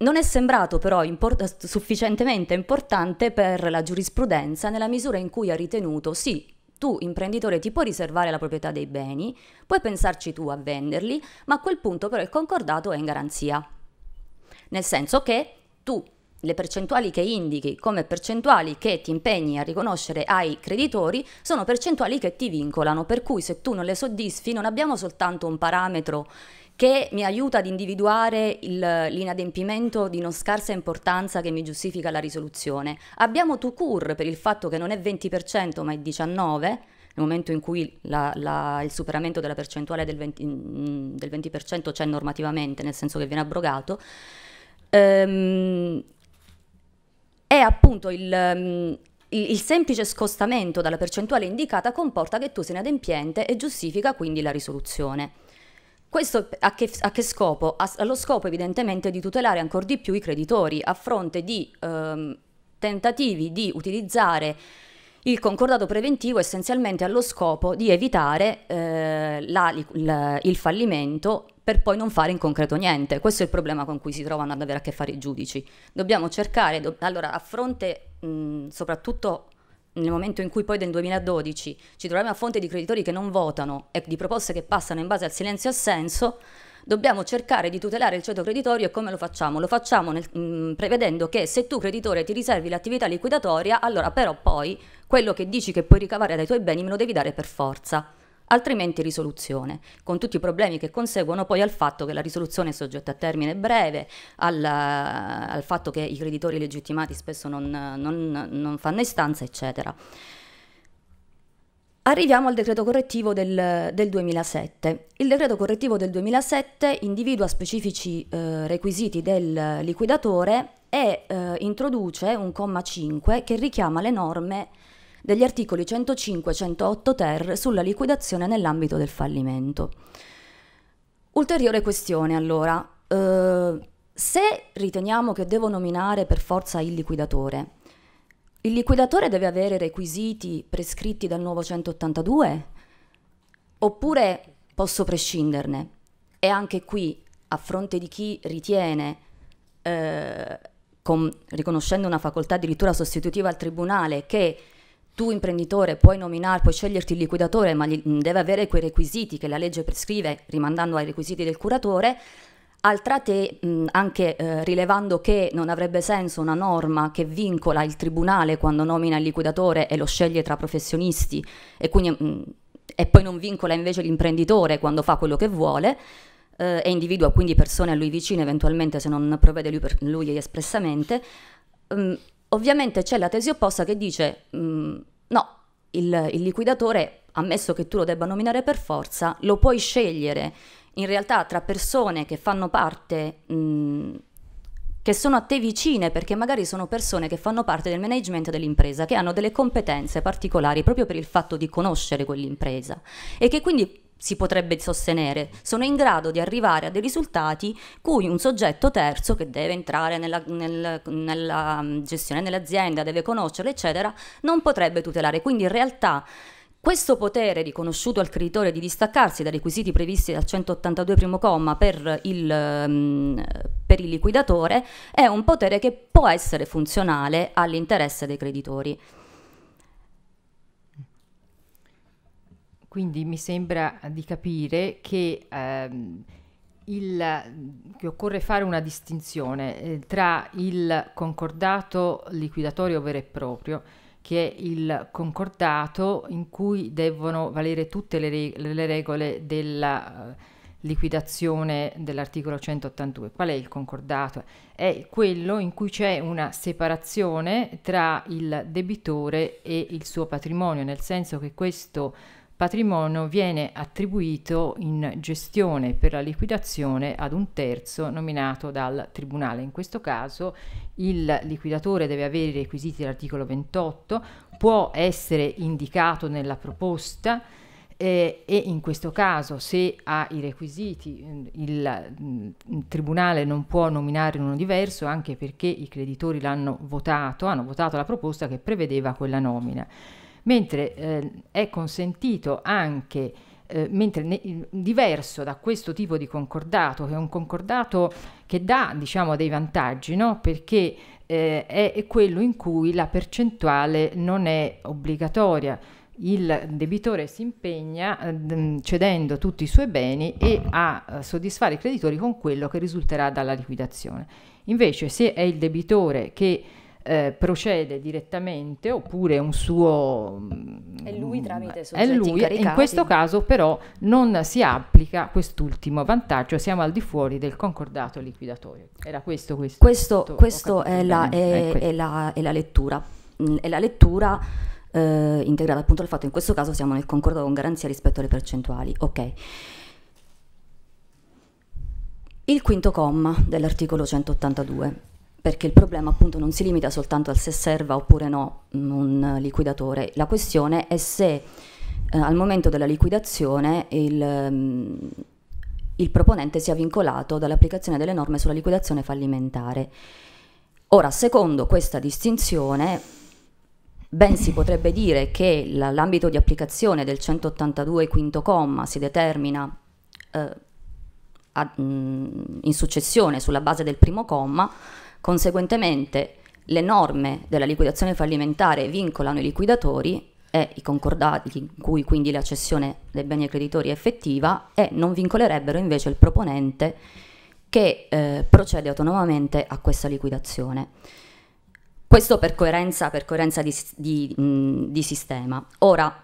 non è sembrato però import- sufficientemente importante per la giurisprudenza nella misura in cui ha ritenuto sì, tu imprenditore ti puoi riservare la proprietà dei beni, puoi pensarci tu a venderli, ma a quel punto però il concordato è in garanzia. Nel senso che tu le percentuali che indichi come percentuali che ti impegni a riconoscere ai creditori sono percentuali che ti vincolano, per cui se tu non le soddisfi non abbiamo soltanto un parametro che mi aiuta ad individuare il, l'inadempimento di non scarsa importanza che mi giustifica la risoluzione. Abbiamo to cure per il fatto che non è 20% ma è 19%, nel momento in cui la, la, il superamento della percentuale del 20%, mm, del 20% c'è normativamente, nel senso che viene abrogato. Ehm, è appunto il, mm, il, il, semplice scostamento dalla percentuale indicata comporta che tu sei inadempiente e giustifica quindi la risoluzione. Questo a che, a che scopo? allo scopo evidentemente di tutelare ancora di più i creditori a fronte di ehm, tentativi di utilizzare il concordato preventivo essenzialmente allo scopo di evitare eh, la, la, il fallimento per poi non fare in concreto niente. Questo è il problema con cui si trovano ad avere a che fare i giudici. Dobbiamo cercare, do, allora a fronte mh, soprattutto nel momento in cui poi nel 2012 ci troviamo a fonte di creditori che non votano e di proposte che passano in base al silenzio assenso, dobbiamo cercare di tutelare il ceto creditorio e come lo facciamo? Lo facciamo nel, mh, mm, prevedendo che se tu creditore ti riservi l'attività liquidatoria, allora però poi quello che dici che puoi ricavare dai tuoi beni me lo devi dare per forza altrimenti risoluzione, con tutti i problemi che conseguono poi al fatto che la risoluzione è soggetta a termine breve, al, al fatto che i creditori legittimati spesso non, non, non fanno istanza, eccetera. Arriviamo al decreto correttivo del, del, 2007. Il decreto correttivo del 2007 individua specifici eh, requisiti del liquidatore e eh, introduce un comma 5 che richiama le norme degli articoli 105 e 108 ter sulla liquidazione nell'ambito del fallimento. Ulteriore questione allora, eh, se riteniamo che devo nominare per forza il liquidatore, il liquidatore deve avere requisiti prescritti dal nuovo 182 oppure posso prescinderne? E anche qui, a fronte di chi ritiene, eh, con, riconoscendo una facoltà addirittura sostitutiva al Tribunale, che tu imprenditore puoi nominare, puoi sceglierti il liquidatore, ma mm, deve avere quei requisiti che la legge prescrive, rimandando ai requisiti del curatore, Altra te, mm, anche eh, rilevando che non avrebbe senso una norma che vincola il tribunale quando nomina il liquidatore e lo sceglie tra professionisti e, quindi, mh, mm, e poi non vincola invece l'imprenditore quando fa quello che vuole eh, e individua quindi persone a lui vicine eventualmente se non provvede lui, per, lui espressamente, mh, ovviamente c'è la tesi opposta che dice mh, No, il, il liquidatore, ammesso che tu lo debba nominare per forza, lo puoi scegliere in realtà tra persone che fanno parte... Mh, che sono a te vicine perché magari sono persone che fanno parte del management dell'impresa, che hanno delle competenze particolari proprio per il fatto di conoscere quell'impresa e che quindi si potrebbe sostenere, sono in grado di arrivare a dei risultati cui un soggetto terzo che deve entrare nella, nel, nella mm, gestione dell'azienda, deve conoscerle, eccetera, non potrebbe tutelare. Quindi in realtà questo potere riconosciuto al creditore di distaccarsi dai requisiti previsti dal 182 primo comma per il, mm, per il liquidatore è un potere che può essere funzionale all'interesse dei creditori. Quindi mi sembra di capire che, ehm, il, che occorre fare una distinzione eh, tra il concordato liquidatorio vero e proprio, che è il concordato in cui devono valere tutte le, reg le regole della eh, liquidazione dell'articolo 182. Qual è il concordato? È quello in cui c'è una separazione tra il debitore e il suo patrimonio, nel senso che questo patrimonio viene attribuito in gestione per la liquidazione ad un terzo nominato dal Tribunale. In questo caso il liquidatore deve avere i requisiti dell'articolo 28, può essere indicato nella proposta eh, e in questo caso se ha i requisiti mm, il, mm, il Tribunale non può nominare uno diverso anche perché i creditori l'hanno votato, hanno votato la proposta che prevedeva quella nomina mentre eh, è consentito anche eh, mentre ne, diverso da questo tipo di concordato, che è un concordato che dà diciamo, dei vantaggi, no? perché eh, è, è quello in cui la percentuale non è obbligatoria. Il debitore si impegna eh, mm, cedendo tutti i suoi beni e a eh, soddisfare i creditori con quello che risulterà dalla liquidazione. Invece se è il debitore che eh, procede direttamente oppure un suo... Mm, è lui tramite soggetti È lui, incaricati. in questo caso però non si applica quest'ultimo vantaggio, siamo al di fuori del concordato liquidatorio. Era questo questo? Questo, questo è, la, è, è, la, è, la, lettura. Mm, è la lettura... Eh, integrata appunto al fatto che in questo caso siamo nel concordato con garanzia rispetto alle percentuali. Ok. Il quinto comma dell'articolo 182 perché il problema appunto non si limita soltanto al se serva oppure no un liquidatore, la questione è se eh, al momento della liquidazione il, mm, il proponente sia vincolato dall'applicazione delle norme sulla liquidazione fallimentare. Ora, secondo questa distinzione, ben si potrebbe dire che l'ambito di applicazione del 182 quinto comma si determina eh, a, mh, mm, in successione sulla base del primo comma, Conseguentemente, le norme della liquidazione fallimentare vincolano i liquidatori e i concordati in cui quindi la cessione dei beni ai creditori è effettiva e non vincolerebbero invece il proponente che eh, procede autonomamente a questa liquidazione. Questo per coerenza, per coerenza di, di, di sistema. Ora,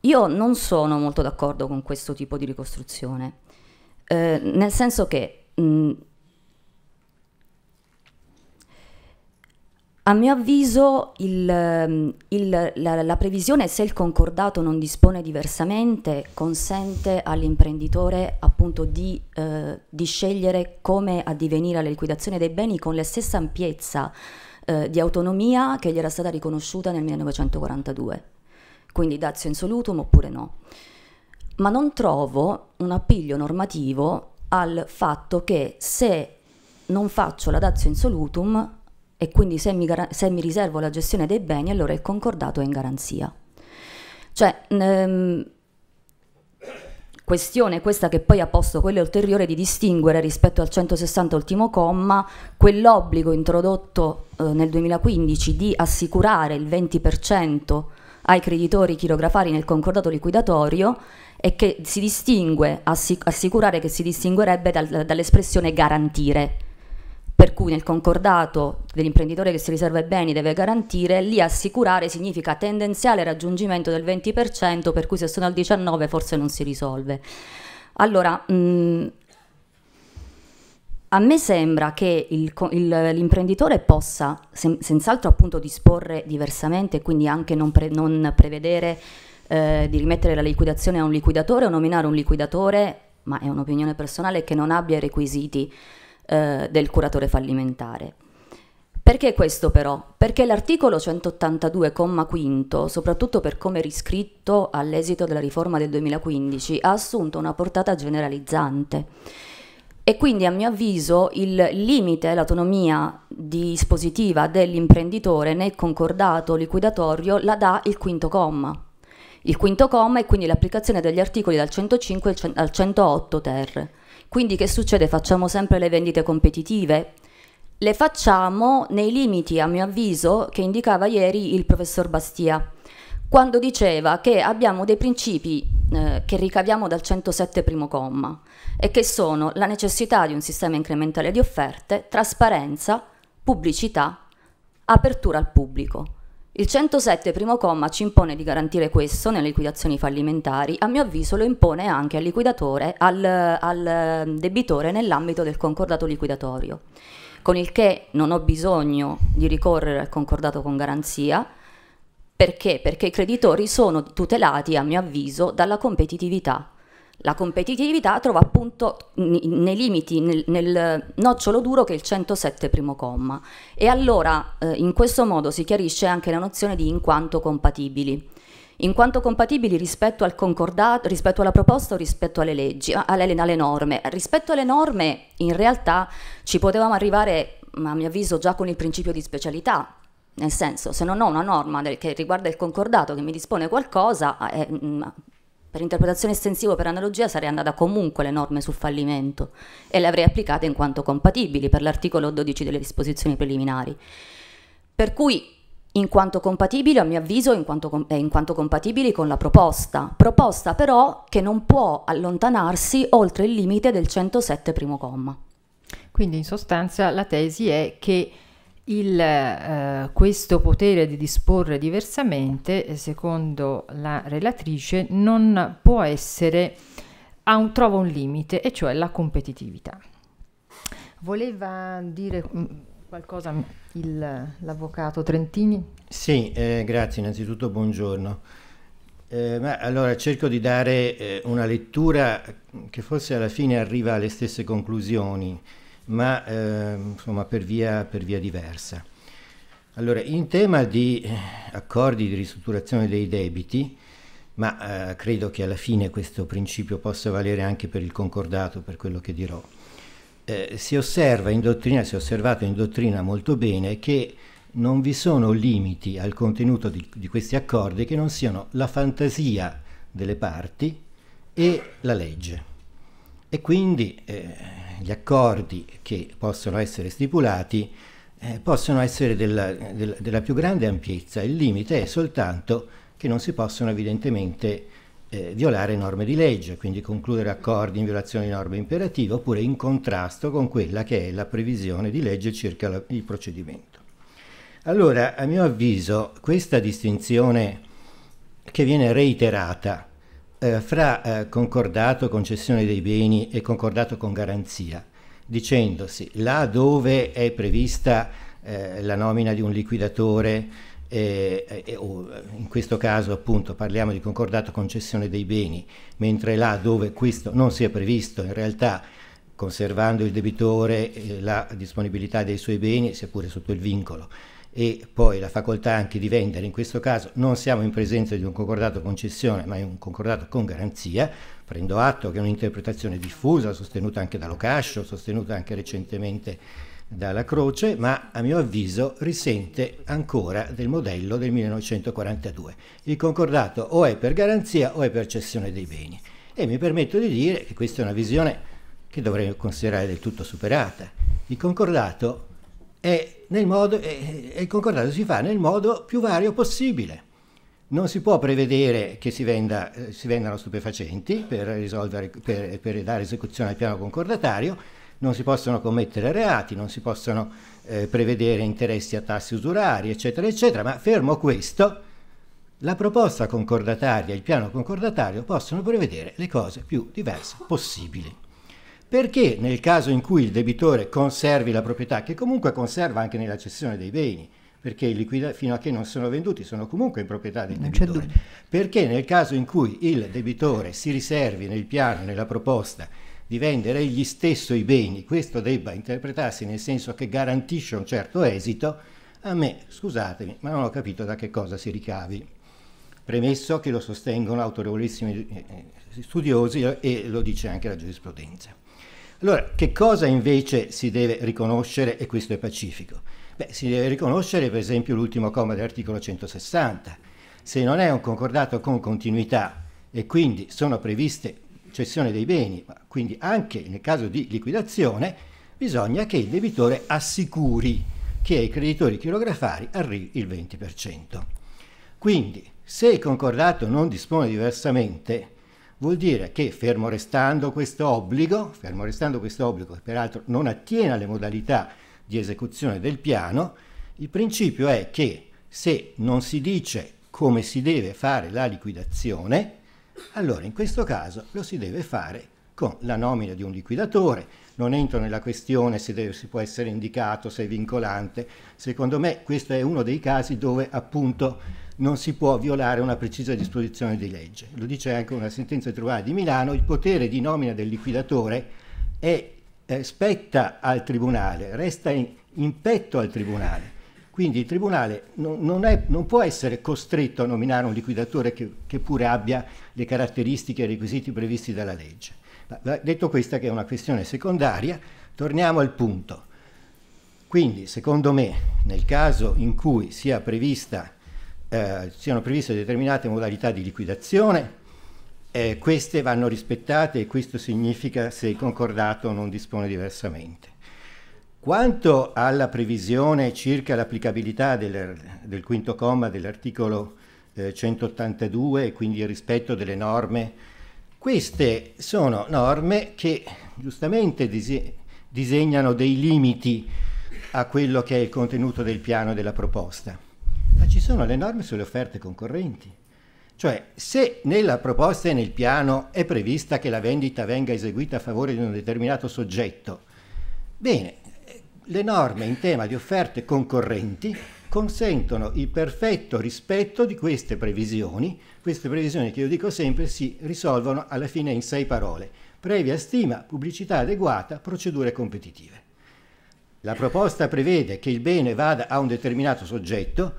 io non sono molto d'accordo con questo tipo di ricostruzione, eh, nel senso che mh, A mio avviso il, il, la, la, previsione, se il concordato non dispone diversamente, consente all'imprenditore appunto di, eh, di, scegliere come addivenire alla liquidazione dei beni con la stessa ampiezza eh, di autonomia che gli era stata riconosciuta nel 1942, quindi dazio insolutum oppure no. Ma non trovo un appiglio normativo al fatto che se non faccio la dazio insolutum e quindi se mi, se mi, riservo la gestione dei beni allora il concordato è in garanzia. Cioè, ehm, questione questa che poi ha posto quella ulteriore di distinguere rispetto al 160 ultimo comma quell'obbligo introdotto eh, nel 2015 di assicurare il 20% ai creditori chirografari nel concordato liquidatorio e che si distingue, assic assicurare che si distinguerebbe dal, dall'espressione garantire, per cui nel concordato dell'imprenditore che si riserva i beni deve garantire, lì assicurare significa tendenziale raggiungimento del 20%, per cui se sono al 19% forse non si risolve. Allora, mh, a me sembra che l'imprenditore possa sen, senz'altro appunto disporre diversamente, quindi anche non, pre, non prevedere eh, di rimettere la liquidazione a un liquidatore o nominare un liquidatore, ma è un'opinione personale, che non abbia i requisiti eh, del curatore fallimentare. Perché questo però? Perché l'articolo 182,5, soprattutto per come riscritto all'esito della riforma del 2015, ha assunto una portata generalizzante. E quindi a mio avviso il limite, l'autonomia dispositiva dell'imprenditore nel concordato liquidatorio la dà il quinto comma. Il quinto comma è quindi l'applicazione degli articoli dal 105 al 108 ter. Quindi che succede? Facciamo sempre le vendite competitive? Le facciamo nei limiti, a mio avviso, che indicava ieri il professor Bastia, quando diceva che abbiamo dei principi eh, che ricaviamo dal 107 primo comma e che sono la necessità di un sistema incrementale di offerte, trasparenza, pubblicità, apertura al pubblico. Il 107 primo comma ci impone di garantire questo nelle liquidazioni fallimentari, a mio avviso lo impone anche al liquidatore, al, al ehm, debitore nell'ambito del concordato liquidatorio, con il che non ho bisogno di ricorrere al concordato con garanzia, perché? Perché i creditori sono tutelati, a mio avviso, dalla competitività la competitività trova appunto nei limiti, nel, nel, nocciolo duro che è il 107 primo comma e allora eh, in questo modo si chiarisce anche la nozione di in quanto compatibili. In quanto compatibili rispetto al concordato, rispetto alla proposta o rispetto alle leggi, alle, alle norme. Rispetto alle norme in realtà ci potevamo arrivare, a mio avviso, già con il principio di specialità, nel senso se non ho una norma del, che riguarda il concordato che mi dispone qualcosa eh, mm, per interpretazione estensiva o per analogia sarei andata comunque le norme sul fallimento e le avrei applicate in quanto compatibili per l'articolo 12 delle disposizioni preliminari. Per cui in quanto compatibili, a mio avviso, in quanto, com eh, in quanto compatibili con la proposta, proposta però che non può allontanarsi oltre il limite del 107 primo comma. Quindi in sostanza la tesi è che il, eh, questo potere di disporre diversamente, eh, secondo la relatrice, non può essere, un, trova un limite, e cioè la competitività. Voleva dire mm, qualcosa l'avvocato Trentini? Sì, eh, grazie, innanzitutto buongiorno. Eh, allora cerco di dare eh, una lettura che forse alla fine arriva alle stesse conclusioni ma eh, insomma, per, via, per via diversa. Allora, in tema di eh, accordi di ristrutturazione dei debiti, ma eh, credo che alla fine questo principio possa valere anche per il concordato, per quello che dirò, eh, si osserva in dottrina, si è osservato in dottrina molto bene che non vi sono limiti al contenuto di, di questi accordi che non siano la fantasia delle parti e la legge. E quindi eh, gli accordi che possono essere stipulati eh, possono essere della, della, della, più grande ampiezza, il limite è soltanto che non si possono evidentemente eh, violare norme di legge, quindi concludere accordi in violazione di norme imperative oppure in contrasto con quella che è la previsione di legge circa la, il procedimento. Allora, a mio avviso, questa distinzione che viene reiterata eh, fra eh, concordato concessione dei beni e concordato con garanzia, dicendosi là dove è prevista eh, la nomina di un liquidatore, eh, eh, o eh, in questo caso appunto parliamo di concordato concessione dei beni, mentre là dove questo non sia previsto in realtà conservando il debitore la disponibilità dei suoi beni, sia pure sotto il vincolo e poi la facoltà anche di vendere, in questo caso non siamo in presenza di un concordato concessione, ma di un concordato con garanzia, prendo atto che è un'interpretazione diffusa, sostenuta anche da Locascio, sostenuta anche recentemente dalla Croce, ma a mio avviso risente ancora del modello del 1942. Il concordato o è per garanzia o è per cessione dei beni. E mi permetto di dire che questa è una visione che dovrei considerare del tutto superata. Il concordato e, nel modo, è, è il concordato si fa nel modo più vario possibile. Non si può prevedere che si, venda, eh, si vendano stupefacenti per, risolvere, per, per dare esecuzione al piano concordatario, non si possono commettere reati, non si possono eh, prevedere interessi a tassi usurari, eccetera, eccetera, ma fermo questo, la proposta concordataria e il piano concordatario possono prevedere le cose più diverse possibili perché nel caso in cui il debitore conservi la proprietà, che comunque conserva anche nella cessione dei beni, perché liquida, fino a che non sono venduti sono comunque in proprietà del debitore, perché nel caso in cui il debitore si riservi nel piano, nella proposta, di vendere egli stesso i beni, questo debba interpretarsi nel senso che garantisce un certo esito, a me, scusatemi, ma non ho capito da che cosa si ricavi. Premesso che lo sostengono autorevolissimi eh, eh, studiosi eh, e lo dice anche la giurisprudenza. Allora, che cosa invece si deve riconoscere, e questo è pacifico? Beh, si deve riconoscere per esempio l'ultimo comma dell'articolo 160. Se non è un concordato con continuità e quindi sono previste cessione dei beni, ma quindi anche nel caso di liquidazione, bisogna che il debitore assicuri che ai creditori chirografari arrivi il 20%. Quindi, se il concordato non dispone diversamente, Vuol dire che, fermo restando questo obbligo, fermo restando questo obbligo che peraltro non attiene alle modalità di esecuzione del piano, il principio è che se non si dice come si deve fare la liquidazione, allora in questo caso lo si deve fare con la nomina di un liquidatore. Non entro nella questione se, deve, se può essere indicato, se è vincolante. Secondo me questo è uno dei casi dove appunto non si può violare una precisa disposizione di legge. Lo dice anche una sentenza trovata di Milano, il potere di nomina del liquidatore è, eh, spetta al Tribunale, resta in, in, petto al Tribunale. Quindi il Tribunale non, non, è, non può essere costretto a nominare un liquidatore che, che, pure abbia le caratteristiche e i requisiti previsti dalla legge. Ma, detto questa che è una questione secondaria, torniamo al punto. Quindi, secondo me, nel caso in cui sia prevista eh, siano previste determinate modalità di liquidazione, eh, queste vanno rispettate e questo significa se il concordato non dispone diversamente. Quanto alla previsione circa l'applicabilità del, del, quinto comma dell'articolo eh, 182 quindi il rispetto delle norme, queste sono norme che giustamente dise disegnano dei limiti a quello che è il contenuto del piano della proposta. Ma ci sono le norme sulle offerte concorrenti. Cioè, se nella proposta e nel piano è prevista che la vendita venga eseguita a favore di un determinato soggetto, bene, le norme in tema di offerte concorrenti consentono il perfetto rispetto di queste previsioni, queste previsioni che io dico sempre si risolvono alla fine in sei parole, previa stima, pubblicità adeguata, procedure competitive. La proposta prevede che il bene vada a un determinato soggetto,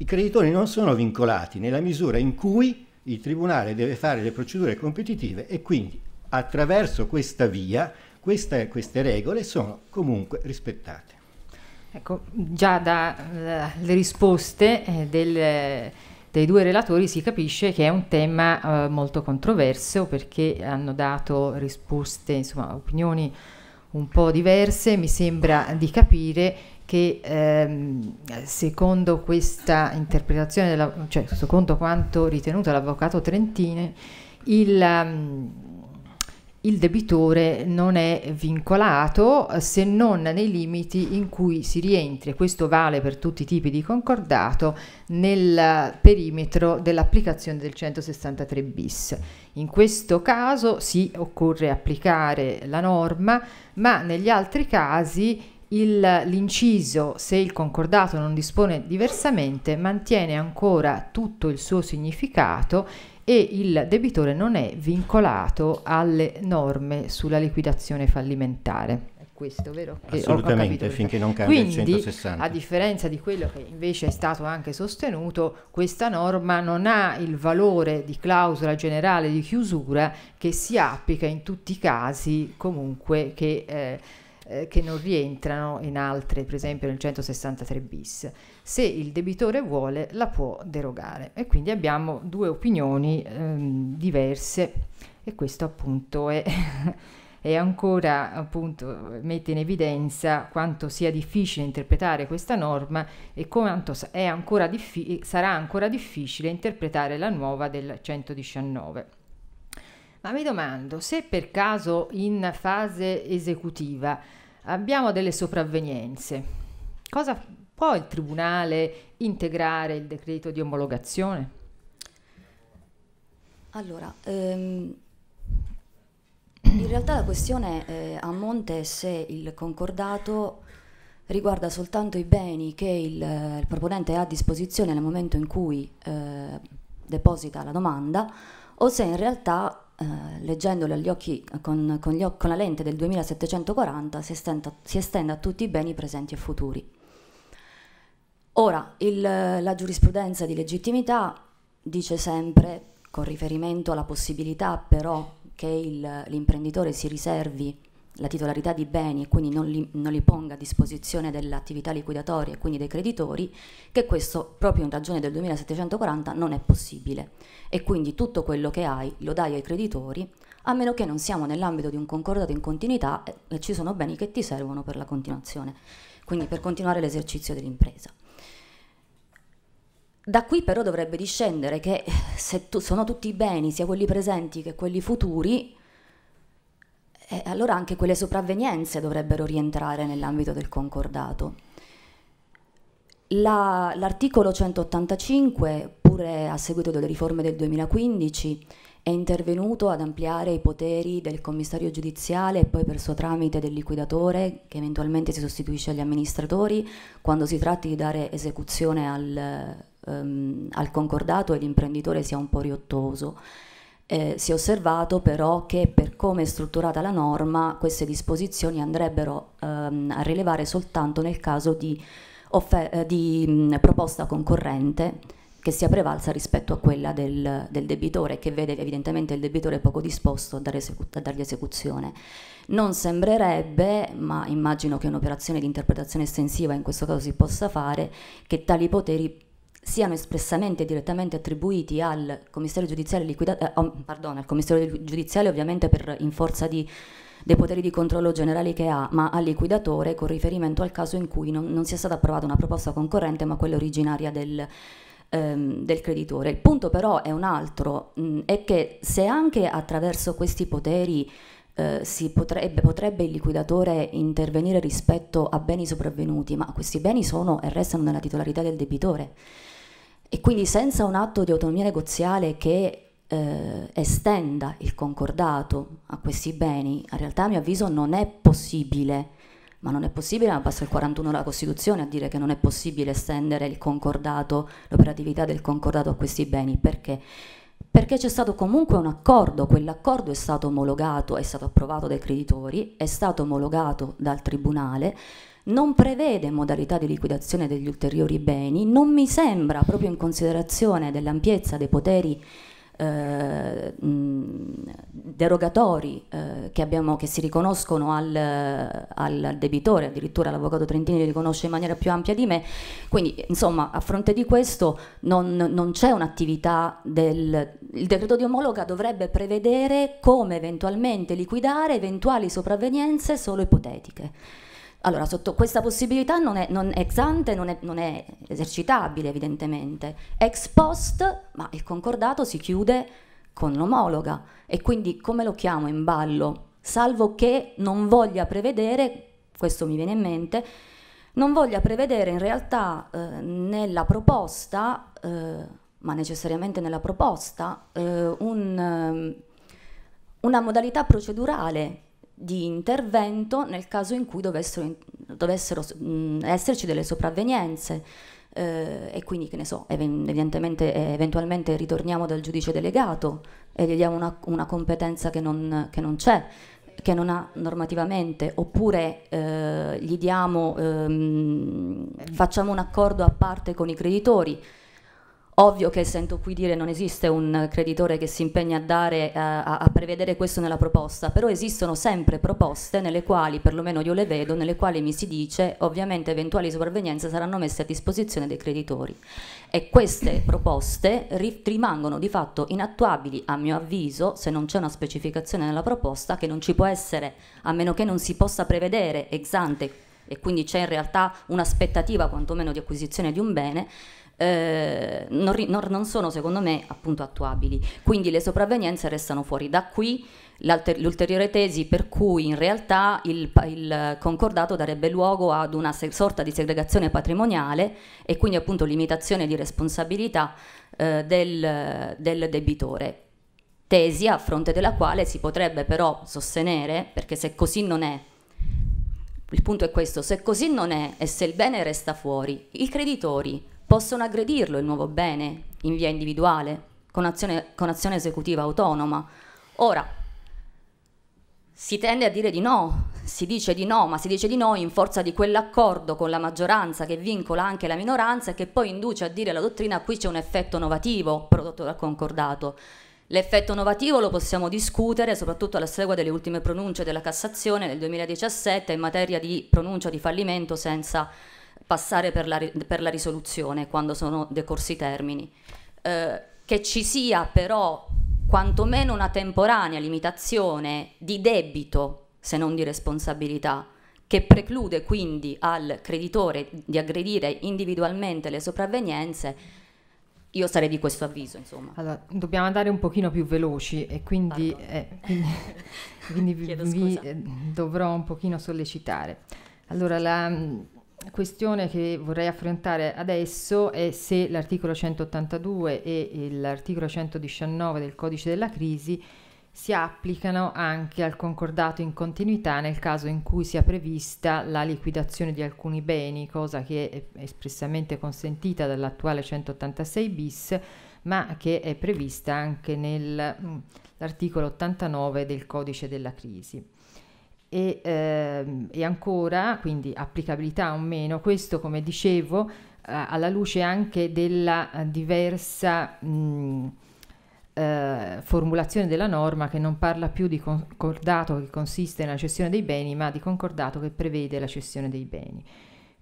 i creditori non sono vincolati nella misura in cui il Tribunale deve fare le procedure competitive e quindi attraverso questa via questa, queste regole sono comunque rispettate. Ecco, già dalle eh, risposte eh, del, dei due relatori si capisce che è un tema eh, molto controverso perché hanno dato risposte, insomma, opinioni un po' diverse, mi sembra di capire che ehm, secondo questa interpretazione, della, cioè secondo quanto ritenuto l'avvocato Trentini, il, ehm, il debitore non è vincolato eh, se non nei limiti in cui si rientri, questo vale per tutti i tipi di concordato, nel perimetro dell'applicazione del 163 bis. In questo caso sì, occorre applicare la norma, ma negli altri casi l'inciso, se il concordato non dispone diversamente, mantiene ancora tutto il suo significato e il debitore non è vincolato alle norme sulla liquidazione fallimentare questo, vero? Che Assolutamente, finché non cambia Quindi, il 160. A differenza di quello che invece è stato anche sostenuto, questa norma non ha il valore di clausola generale di chiusura che si applica in tutti i casi comunque che eh, eh, che non rientrano in altre, per esempio nel 163 bis. Se il debitore vuole la può derogare e quindi abbiamo due opinioni ehm, diverse e questo appunto è... e (laughs) ancora appunto mette in evidenza quanto sia difficile interpretare questa norma e quanto ancora sarà ancora difficile interpretare la nuova del 119. Ma mi domando se per caso in fase esecutiva abbiamo delle sopravvenienze. Cosa può il Tribunale integrare il decreto di omologazione? Allora, ehm, in realtà la questione eh, a monte è se il concordato riguarda soltanto i beni che il, il proponente ha a disposizione nel momento in cui eh, deposita la domanda o se in realtà eh, leggendolo occhi, con, con, occhi, con, la lente del 2740 si, estenta, si estende a tutti i beni presenti e futuri. Ora, il, la giurisprudenza di legittimità dice sempre, con riferimento alla possibilità però che l'imprenditore si riservi la titolarità di beni e quindi non li, non li ponga a disposizione delle attività liquidatorie e quindi dei creditori, che questo proprio in ragione del 2740 non è possibile. E quindi tutto quello che hai lo dai ai creditori, a meno che non siamo nell'ambito di un concordato in continuità e, e ci sono beni che ti servono per la continuazione, quindi per continuare l'esercizio dell'impresa. Da qui però dovrebbe discendere che eh, se tu, sono tutti i beni, sia quelli presenti che quelli futuri, e eh, allora anche quelle sopravvenienze dovrebbero rientrare nell'ambito del concordato. La, l'articolo 185, pure a seguito delle riforme del 2015, è intervenuto ad ampliare i poteri del commissario giudiziale e poi per suo tramite del liquidatore che eventualmente si sostituisce agli amministratori quando si tratti di dare esecuzione al, um, al concordato e l'imprenditore sia un po' riottoso eh, si è osservato però che per come è strutturata la norma queste disposizioni andrebbero ehm, a rilevare soltanto nel caso di, eh, di mh, proposta concorrente che sia prevalsa rispetto a quella del, del, debitore, che vede evidentemente il debitore poco disposto a, dare esecu a dargli esecuzione. Non sembrerebbe, ma immagino che un'operazione di interpretazione estensiva in questo caso si possa fare, che tali poteri siano espressamente e direttamente attribuiti al commissario giudiziario, liquida- eh, oh, pardon, al commissario giudiziario ovviamente per, in forza di, dei poteri di controllo generali che ha, ma al liquidatore con riferimento al caso in cui non, non sia stata approvata una proposta concorrente ma quella originaria del, ehm, del creditore. Il punto però è un altro, mh, mm, è che se anche attraverso questi poteri eh, potrebbe, potrebbe, il liquidatore intervenire rispetto a beni sopravvenuti, ma questi beni sono e restano nella titolarità del debitore. E quindi senza un atto di autonomia negoziale che eh, estenda il concordato a questi beni, in realtà a mio avviso non è possibile ma non è possibile, ma passa il 41 della Costituzione a dire che non è possibile estendere il concordato, l'operatività del concordato a questi beni, perché? Perché c'è stato comunque un accordo, quell'accordo è stato omologato, è stato approvato dai creditori, è stato omologato dal Tribunale, non prevede modalità di liquidazione degli ulteriori beni, non mi sembra, proprio in considerazione dell'ampiezza dei poteri eh, derogatori eh, che, abbiamo, che, si riconoscono al, al debitore, addirittura l'avvocato Trentini li riconosce in maniera più ampia di me, quindi insomma a fronte di questo non, non c'è un'attività del... il decreto di omologa dovrebbe prevedere come eventualmente liquidare eventuali sopravvenienze solo ipotetiche. Allora, sotto questa possibilità non è, non, ex ante non è, non è esercitabile evidentemente, ex post, ma il concordato si chiude con l'omologa e quindi come lo chiamo in ballo? Salvo che non voglia prevedere, questo mi viene in mente, non voglia prevedere in realtà eh, nella proposta, eh, ma necessariamente nella proposta, eh, un, ehm, una modalità procedurale di intervento nel caso in cui dovessero, dovessero mh, mm, esserci delle sopravvenienze. Eh, e quindi che ne so, evidentemente eh, eventualmente ritorniamo dal giudice delegato e gli diamo una, una competenza che non, che non c'è, che non ha normativamente, oppure eh, gli diamo, ehm, eh. facciamo un accordo a parte con i creditori, Ovvio che sento qui dire non esiste un creditore che si impegna a, dare, eh, a, a, prevedere questo nella proposta, però esistono sempre proposte nelle quali, perlomeno io le vedo, nelle quali mi si dice ovviamente eventuali sopravvenienze saranno messe a disposizione dei creditori e queste proposte rimangono di fatto inattuabili a mio avviso se non c'è una specificazione nella proposta che non ci può essere a meno che non si possa prevedere ex ante e quindi c'è in realtà un'aspettativa quantomeno di acquisizione di un bene eh, non, non, sono secondo me appunto attuabili. Quindi le sopravvenienze restano fuori. Da qui l'ulteriore tesi per cui in realtà il, il concordato darebbe luogo ad una se- sorta di segregazione patrimoniale e quindi appunto limitazione di responsabilità eh, del, del debitore tesi a fronte della quale si potrebbe però sostenere, perché se così non è, il punto è questo, se così non è e se il bene resta fuori, i creditori possono aggredirlo il nuovo bene in via individuale, con azione, con azione esecutiva autonoma. Ora, si tende a dire di no, si dice di no, ma si dice di no in forza di quell'accordo con la maggioranza che vincola anche la minoranza e che poi induce a dire alla dottrina qui c'è un effetto novativo prodotto dal concordato. L'effetto novativo lo possiamo discutere soprattutto alla stregua delle ultime pronunce della Cassazione nel 2017 in materia di pronuncia di fallimento senza passare per la, per la risoluzione quando sono decorsi i termini. Eh, che ci sia però quantomeno una temporanea limitazione di debito, se non di responsabilità, che preclude quindi al creditore di aggredire individualmente le sopravvenienze, io sarei di questo avviso, insomma. Allora, dobbiamo andare un pochino più veloci e quindi, eh, quindi, quindi (laughs) vi, vi eh, dovrò un pochino sollecitare. Allora, la, questione che vorrei affrontare adesso è se l'articolo 182 e l'articolo 119 del codice della crisi si applicano anche al concordato in continuità nel caso in cui sia prevista la liquidazione di alcuni beni, cosa che è espressamente consentita dall'attuale 186 bis, ma che è prevista anche nell'articolo mm, 89 del codice della crisi. E, ehm, e ancora, quindi applicabilità o meno, questo come dicevo eh, alla luce anche della eh, diversa mh, eh, formulazione della norma che non parla più di concordato che consiste nella cessione dei beni, ma di concordato che prevede la cessione dei beni.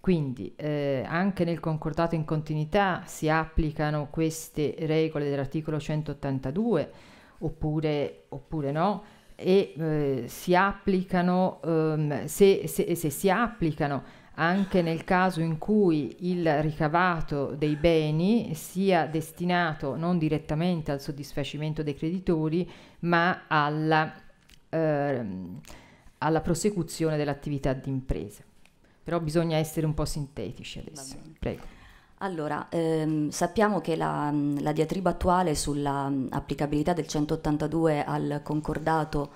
Quindi eh, anche nel concordato in continuità si applicano queste regole dell'articolo 182 oppure, oppure no? e eh, si applicano, ehm, se, se, se si applicano anche nel caso in cui il ricavato dei beni sia destinato non direttamente al soddisfacimento dei creditori, ma alla, ehm, alla prosecuzione dell'attività d'impresa. Però bisogna essere un po' sintetici adesso. Prego. Allora, ehm, sappiamo che la, la diatriba attuale sulla mm, applicabilità del 182 al concordato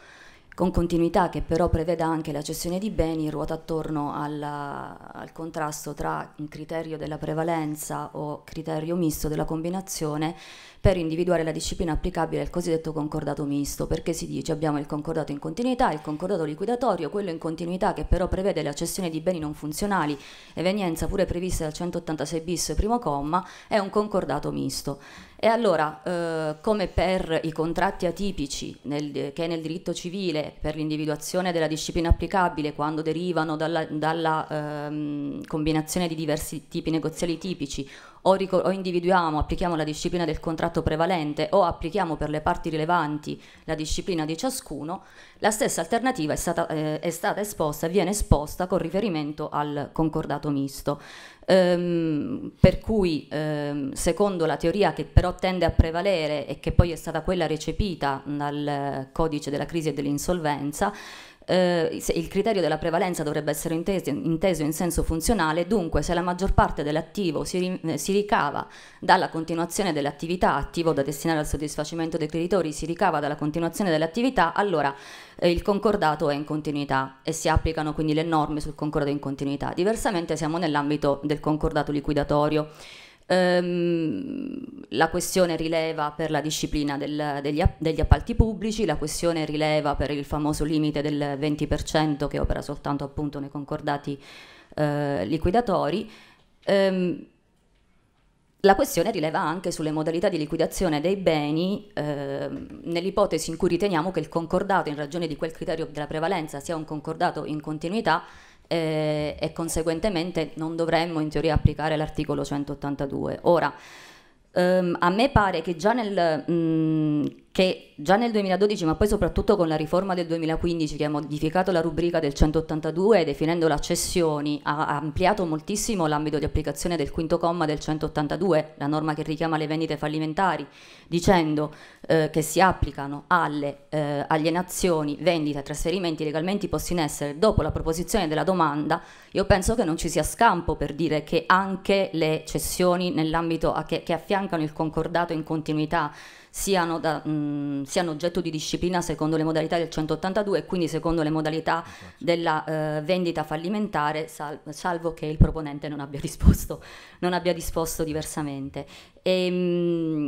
con continuità che però preveda anche la cessione di beni, ruota attorno alla, al contrasto tra criterio della prevalenza o criterio misto della combinazione per individuare la disciplina applicabile al cosiddetto concordato misto, perché si dice abbiamo il concordato in continuità, il concordato liquidatorio, quello in continuità che però prevede la cessione di beni non funzionali, evenienza pure prevista dal 186 bis primo comma, è un concordato misto. E allora, eh, come per i contratti atipici nel, che nel diritto civile, per l'individuazione della disciplina applicabile quando derivano dalla, dalla ehm, combinazione di diversi tipi negoziali tipici o, o individuiamo, applichiamo la disciplina del contratto prevalente o applichiamo per le parti rilevanti la disciplina di ciascuno, la stessa alternativa è stata, eh, è stata esposta e viene esposta con riferimento al concordato misto. Ehm, per cui, ehm, secondo la teoria che però tende a prevalere e che poi è stata quella recepita dal eh, codice della crisi e dell'insolvenza, eh, il criterio della prevalenza dovrebbe essere inteso, inteso, in senso funzionale, dunque se la maggior parte dell'attivo si, eh, si, ricava dalla continuazione dell'attività, attivo da destinare al soddisfacimento dei creditori, si ricava dalla continuazione dell'attività, allora eh, il concordato è in continuità e si applicano quindi le norme sul concordato in continuità. Diversamente siamo nell'ambito del concordato liquidatorio. Ehm, la questione rileva per la disciplina del, degli, degli, appalti pubblici, la questione rileva per il famoso limite del 20% che opera soltanto appunto nei concordati eh, liquidatori. Ehm, la questione rileva anche sulle modalità di liquidazione dei beni eh, nell'ipotesi in cui riteniamo che il concordato, in ragione di quel criterio della prevalenza, sia un concordato in continuità eh, e conseguentemente non dovremmo in teoria applicare l'articolo 182. Ora, ehm, a me pare che già nel, mh, mm, che già nel 2012, ma poi soprattutto con la riforma del 2015 che ha modificato la rubrica del 182 definendola cessioni, ha ampliato moltissimo l'ambito di applicazione del quinto comma del 182, la norma che richiama le vendite fallimentari, dicendo eh, che si applicano alle eh, alienazioni, vendite, trasferimenti legalmente posti in essere dopo la proposizione della domanda, io penso che non ci sia scampo per dire che anche le cessioni nell'ambito che, che affiancano il concordato in continuità siano, da, mh, siano, oggetto di disciplina secondo le modalità del 182 e quindi secondo le modalità della eh, vendita fallimentare, sal salvo che il proponente non abbia (laughs) disposto, non abbia disposto diversamente. E, ehm,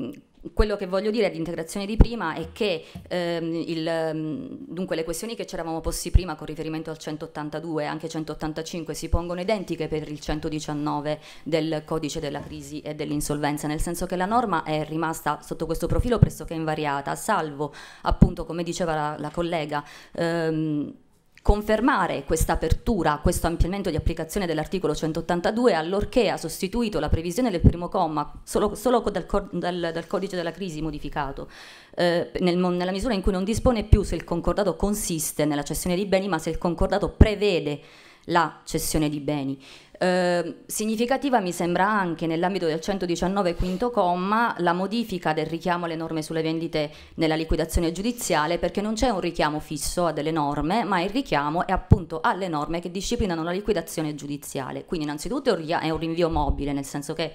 mh, quello che voglio dire di integrazione di prima è che ehm, il, ehm, dunque, le questioni che ci eravamo posti prima con riferimento al 182 e anche 185 si pongono identiche per il 119 del codice della crisi e dell'insolvenza, nel senso che la norma è rimasta sotto questo profilo pressoché invariata, salvo appunto come diceva la, la collega. Ehm, Confermare questa apertura, questo ampliamento di applicazione dell'articolo 182 allorché ha sostituito la previsione del primo comma solo, solo dal, dal, dal, codice della crisi modificato, eh, nel, nella misura in cui non dispone più se il concordato consiste nella cessione di beni ma se il concordato prevede la cessione di beni. Ehm, significativa mi sembra anche nell'ambito del 119 quinto comma la modifica del richiamo alle norme sulle vendite nella liquidazione giudiziale perché non c'è un richiamo fisso a delle norme ma il richiamo è appunto alle norme che disciplinano la liquidazione giudiziale quindi innanzitutto è un rinvio mobile nel senso che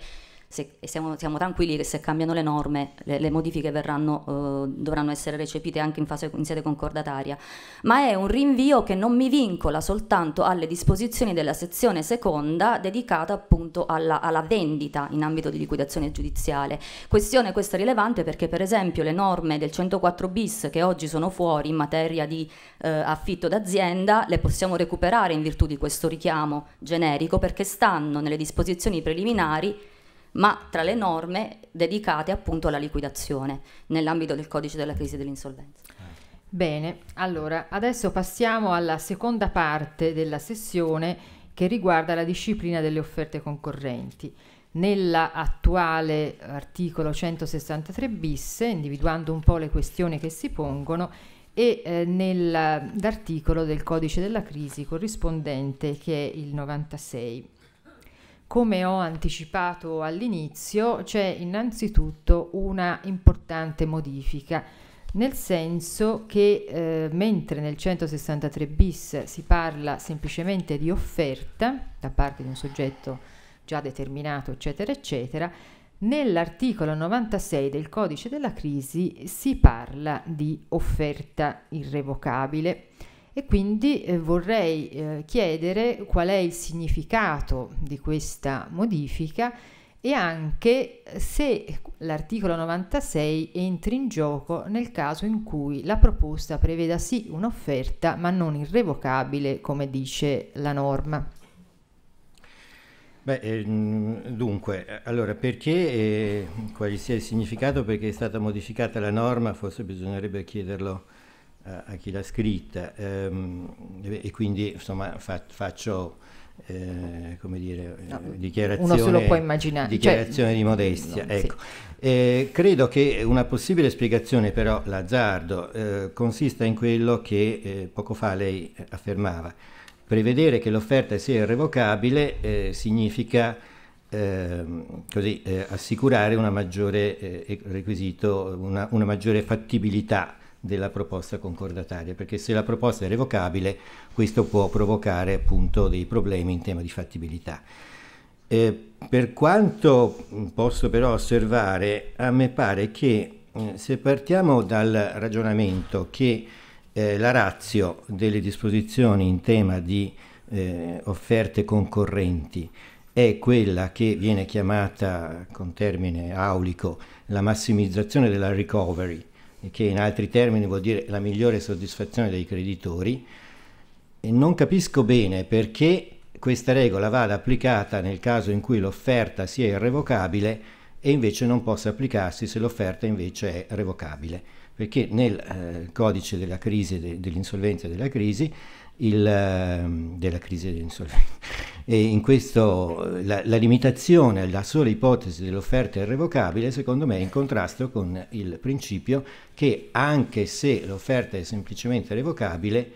se, siamo, siamo, tranquilli che se cambiano le norme le, le modifiche verranno, eh, dovranno essere recepite anche in, fase, in sede concordataria, ma è un rinvio che non mi vincola soltanto alle disposizioni della sezione seconda dedicata appunto alla, alla vendita in ambito di liquidazione giudiziale. Questione questa rilevante perché per esempio le norme del 104 bis che oggi sono fuori in materia di eh, affitto d'azienda le possiamo recuperare in virtù di questo richiamo generico perché stanno nelle disposizioni preliminari ma tra le norme dedicate appunto alla liquidazione nell'ambito del codice della crisi dell'insolvenza. Bene, allora adesso passiamo alla seconda parte della sessione che riguarda la disciplina delle offerte concorrenti. Nell'attuale articolo 163 bis, individuando un po' le questioni che si pongono, e eh, nell'articolo del codice della crisi corrispondente che è il 96. Come ho anticipato all'inizio, c'è innanzitutto una importante modifica, nel senso che eh, mentre nel 163 bis si parla semplicemente di offerta da parte di un soggetto già determinato, eccetera, eccetera, nell'articolo 96 del codice della crisi si parla di offerta irrevocabile. E quindi eh, vorrei eh, chiedere qual è il significato di questa modifica e anche se l'articolo 96 entri in gioco nel caso in cui la proposta preveda sì un'offerta ma non irrevocabile come dice la norma. Beh, eh, mm, dunque, allora perché, eh, quale sia il significato, perché è stata modificata la norma, forse bisognerebbe chiederlo eh, a, chi l'ha scritta ehm, e quindi insomma fa, faccio eh, come dire, eh, no, dichiarazione, cioè dichiarazione cioè, di modestia. No, ecco. sì. eh, credo che una possibile spiegazione però, l'azzardo, eh, consista in quello che eh, poco fa lei affermava. Prevedere che l'offerta sia irrevocabile significa ehm, così, assicurare un maggiore requisito, una, una maggiore fattibilità della proposta concordataria, perché se la proposta è revocabile questo può provocare appunto dei problemi in tema di fattibilità. Eh, per quanto posso però osservare, a me pare che eh, se partiamo dal ragionamento che eh, la razio delle disposizioni in tema di eh, offerte concorrenti è quella che viene chiamata con termine aulico la massimizzazione della recovery, che in altri termini vuol dire la migliore soddisfazione dei creditori, e non capisco bene perché questa regola vada applicata nel caso in cui l'offerta sia irrevocabile e invece non possa applicarsi se l'offerta invece è revocabile, perché nel eh, codice della crisi, de, dell'insolvenza della crisi, il, ehm, della crisi dell'insolvenza. E in questo la, la limitazione alla sola ipotesi dell'offerta irrevocabile, secondo me, è in contrasto con il principio che anche se l'offerta è semplicemente revocabile,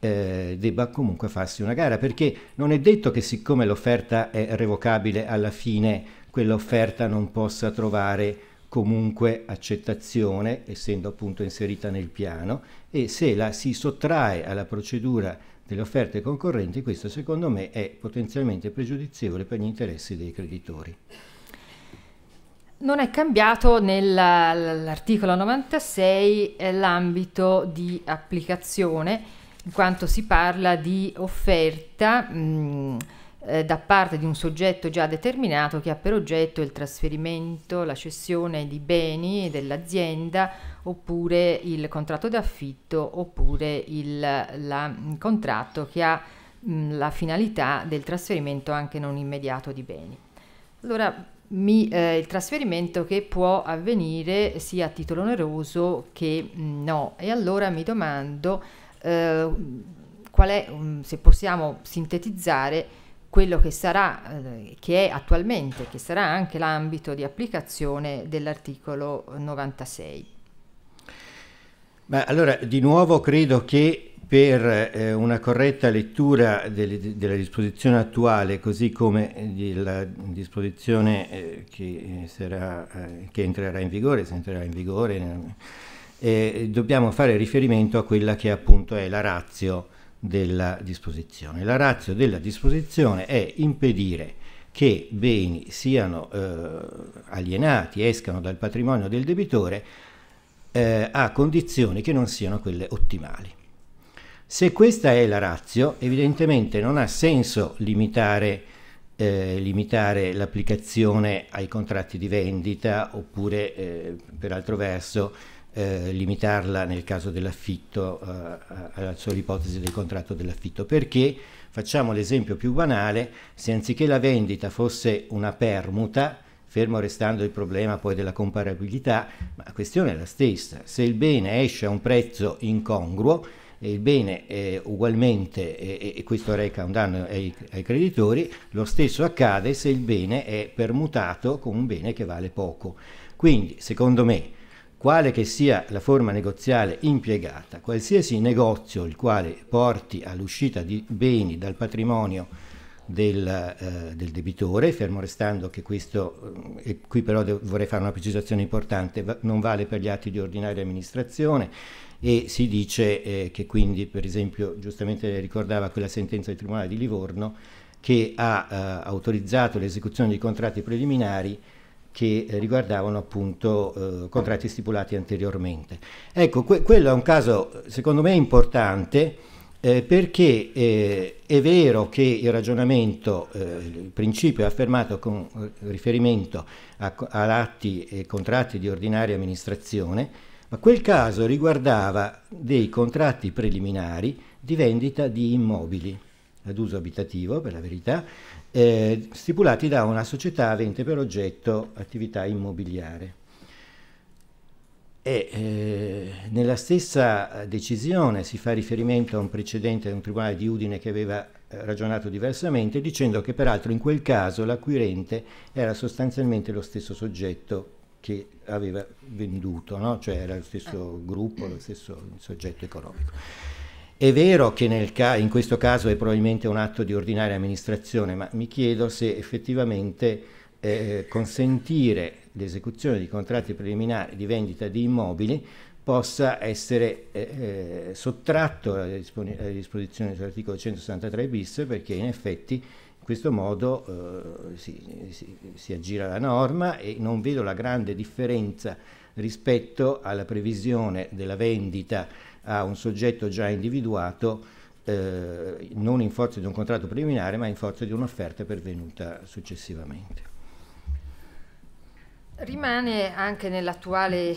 eh, debba comunque farsi una gara, perché non è detto che siccome l'offerta è revocabile alla fine quell'offerta non possa trovare comunque accettazione, essendo appunto inserita nel piano, e se la si sottrae alla procedura delle offerte concorrenti, questo secondo me è potenzialmente pregiudizievole per gli interessi dei creditori. Non è cambiato nell'articolo 96 eh, l'ambito di applicazione, in quanto si parla di offerta. Mh, eh, da parte di un soggetto già determinato che ha per oggetto il trasferimento, la cessione di beni dell'azienda oppure il contratto d'affitto oppure il, la, contratto che ha mh, mm, la finalità del trasferimento anche non immediato di beni. Allora, mi, eh, il trasferimento che può avvenire sia a titolo oneroso che mm, no. E allora mi domando eh, qual è, mm, se possiamo sintetizzare, quello che sarà, eh, che è attualmente, che sarà anche l'ambito di applicazione dell'articolo 96. Ma allora, di nuovo credo che per eh, una corretta lettura delle, della disposizione attuale, così come della disposizione eh, che, eh, sarà, eh, che, entrerà in vigore, se entrerà in vigore, dobbiamo fare riferimento a quella che appunto è la razio della disposizione. La razza della disposizione è impedire che beni siano eh, alienati, escano dal patrimonio del debitore eh, a condizioni che non siano quelle ottimali. Se questa è la razio, evidentemente non ha senso limitare, eh, limitare l'applicazione ai contratti di vendita oppure, eh, per altro verso, eh, limitarla nel caso dell'affitto eh, alla sola ipotesi del contratto dell'affitto, perché facciamo l'esempio più banale, se anziché la vendita fosse una permuta, fermo restando il problema poi della comparabilità, ma la questione è la stessa, se il bene esce a un prezzo incongruo, e il bene è ugualmente, eh, e questo reca un danno ai, ai, creditori, lo stesso accade se il bene è permutato con un bene che vale poco. Quindi, secondo me, quale che sia la forma negoziale impiegata, qualsiasi negozio il quale porti all'uscita di beni dal patrimonio del, eh, del debitore, fermo restando che questo, eh, e qui però vorrei fare una precisazione importante, va non vale per gli atti di ordinaria amministrazione e si dice eh, che quindi, per esempio, giustamente ricordava quella sentenza del Tribunale di Livorno che ha eh, autorizzato l'esecuzione di contratti preliminari che riguardavano appunto eh, contratti stipulati anteriormente. Ecco, que quello è un caso secondo me importante eh, perché eh, è vero che il ragionamento, eh, il principio è affermato con riferimento ad atti e contratti di ordinaria amministrazione, ma quel caso riguardava dei contratti preliminari di vendita di immobili ad uso abitativo per la verità, eh, stipulati da una società avente per oggetto attività immobiliare. E, eh, nella stessa decisione si fa riferimento a un precedente di un tribunale di Udine che aveva eh, ragionato diversamente, dicendo che peraltro in quel caso l'acquirente era sostanzialmente lo stesso soggetto che aveva venduto, no? cioè era lo stesso ah. gruppo, lo stesso soggetto economico. È vero che in questo caso è probabilmente un atto di ordinaria amministrazione, ma mi chiedo se effettivamente eh, consentire l'esecuzione di contratti preliminari di vendita di immobili possa essere eh, eh sottratto alla, disposizione dell'articolo 163 bis perché in effetti in questo modo eh, si, si, si aggira la norma e non vedo la grande differenza rispetto alla previsione della vendita a un soggetto già individuato eh, non in forza di un contratto preliminare ma in forza di un'offerta pervenuta successivamente. Rimane anche nell'attuale,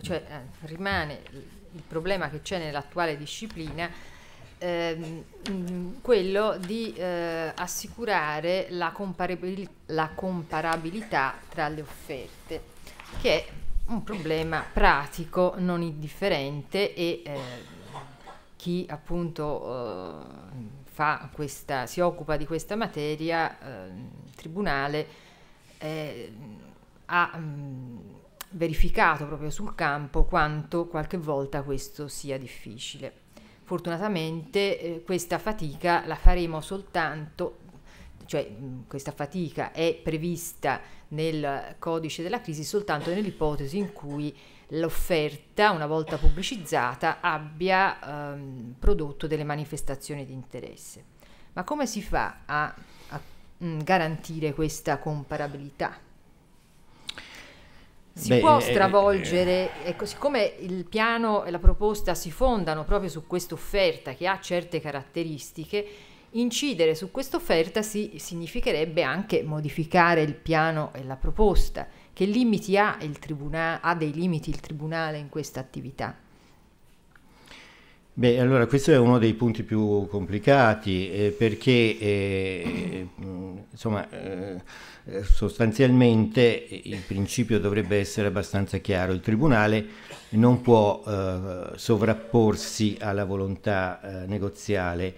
cioè eh, rimane il problema che c'è nell'attuale disciplina ehm, quello di eh, assicurare la comparabilità tra le offerte, che è un problema pratico non indifferente e eh, chi appunto eh, questa, si occupa di questa materia, eh, tribunale, eh, ha mh, mm, verificato proprio sul campo quanto qualche volta questo sia difficile. Fortunatamente eh, questa fatica la faremo soltanto, cioè mh, mm, questa fatica è prevista nel codice della crisi soltanto nell'ipotesi in cui l'offerta, una volta pubblicizzata, abbia ehm, prodotto delle manifestazioni di interesse. Ma come si fa a, a mh, mm, garantire questa comparabilità? Si Beh, può eh, stravolgere, eh, eh. ecco, siccome il piano e la proposta si fondano proprio su quest'offerta che ha certe caratteristiche, Incidere su questa offerta si, significherebbe anche modificare il piano e la proposta. Che limiti ha, il tribunale, ha dei limiti il Tribunale in questa attività? Beh, allora questo è uno dei punti più complicati eh, perché eh, eh insomma, eh, sostanzialmente il principio dovrebbe essere abbastanza chiaro, il Tribunale non può eh, sovrapporsi alla volontà eh, negoziale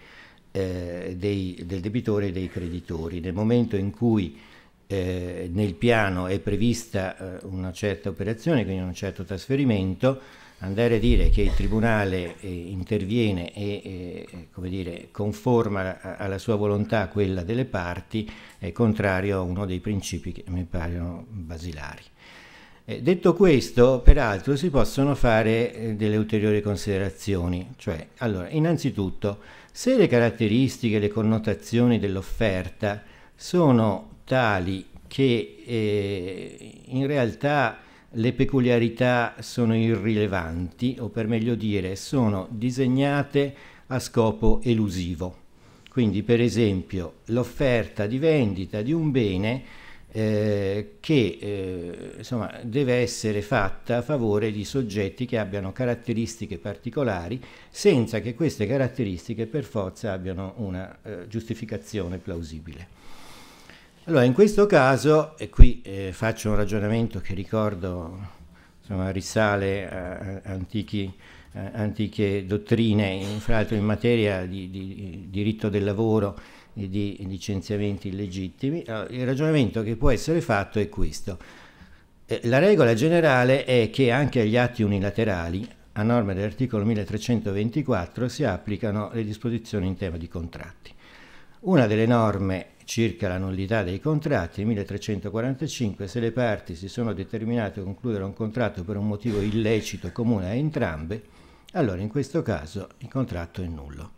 eh, dei, del debitore e dei creditori. Nel momento in cui eh, nel piano è prevista eh, una certa operazione, quindi un certo trasferimento, andare a dire che il tribunale eh, interviene e eh, eh, dire, conforma a, alla sua volontà quella delle parti è contrario a uno dei principi che mi paiono basilari. Eh, detto questo, peraltro, si possono fare eh, delle ulteriori considerazioni, cioè, allora, innanzitutto, se le caratteristiche le connotazioni dell'offerta sono tali che eh, in realtà le peculiarità sono irrilevanti, o per meglio dire, sono disegnate a scopo elusivo. Quindi, per esempio, l'offerta di vendita di un bene eh, che eh, insomma, deve essere fatta a favore di soggetti che abbiano caratteristiche particolari senza che queste caratteristiche per forza abbiano una eh, giustificazione plausibile. Allora, in questo caso, e qui eh, faccio un ragionamento che ricordo insomma, risale a, antichi, a antiche dottrine, fra l'altro in materia di, di, di diritto del lavoro, di licenziamenti illegittimi, ah, il ragionamento che può essere fatto è questo. Eh, la regola generale è che anche agli atti unilaterali, a norma dell'articolo 1324, si applicano le disposizioni in tema di contratti. Una delle norme circa la nullità dei contratti, 1345, se le parti si sono determinate a concludere un contratto per un motivo illecito comune a entrambe, allora in questo caso il contratto è nullo.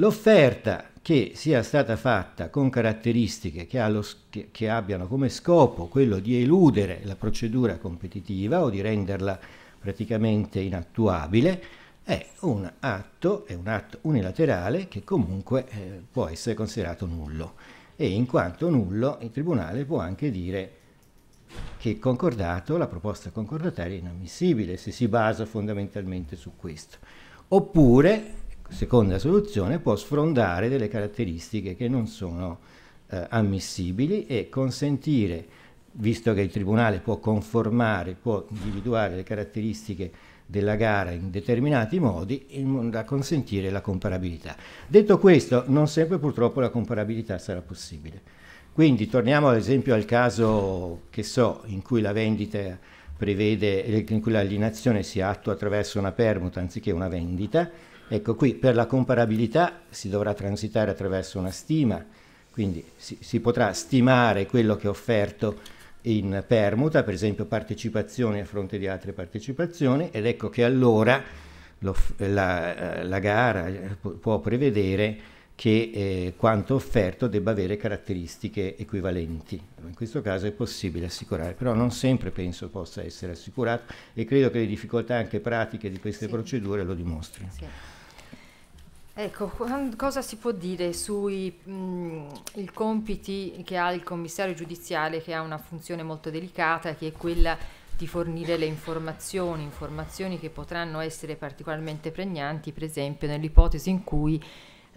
L'offerta che sia stata fatta con caratteristiche che, allo, che, che, abbiano come scopo quello di eludere la procedura competitiva o di renderla praticamente inattuabile è un atto, è un atto unilaterale che comunque eh, può essere considerato nullo e in quanto nullo il Tribunale può anche dire che concordato, la proposta concordataria è inammissibile se si basa fondamentalmente su questo. Oppure seconda soluzione può sfrondare delle caratteristiche che non sono eh, ammissibili e consentire, visto che il Tribunale può conformare, può individuare le caratteristiche della gara in determinati modi da consentire la comparabilità. Detto questo, non sempre purtroppo la comparabilità sarà possibile. Quindi torniamo ad esempio al caso che so in cui la vendita prevede, in cui l'alienazione si attua attraverso una permuta anziché una vendita, Ecco, qui per la comparabilità si dovrà transitare attraverso una stima, quindi si, si potrà stimare quello che è offerto in permuta, per esempio partecipazioni a fronte di altre partecipazioni, ed ecco che allora la, la, gara può prevedere che eh, quanto offerto debba avere caratteristiche equivalenti. In questo caso è possibile assicurare, però non sempre penso possa essere assicurato e credo che le difficoltà anche pratiche di queste sì. procedure lo dimostrino. Sì. Ecco, cosa si può dire sui mh, mm, compiti che ha il commissario giudiziale, che ha una funzione molto delicata, che è quella di fornire le informazioni, informazioni che potranno essere particolarmente pregnanti, per esempio nell'ipotesi in cui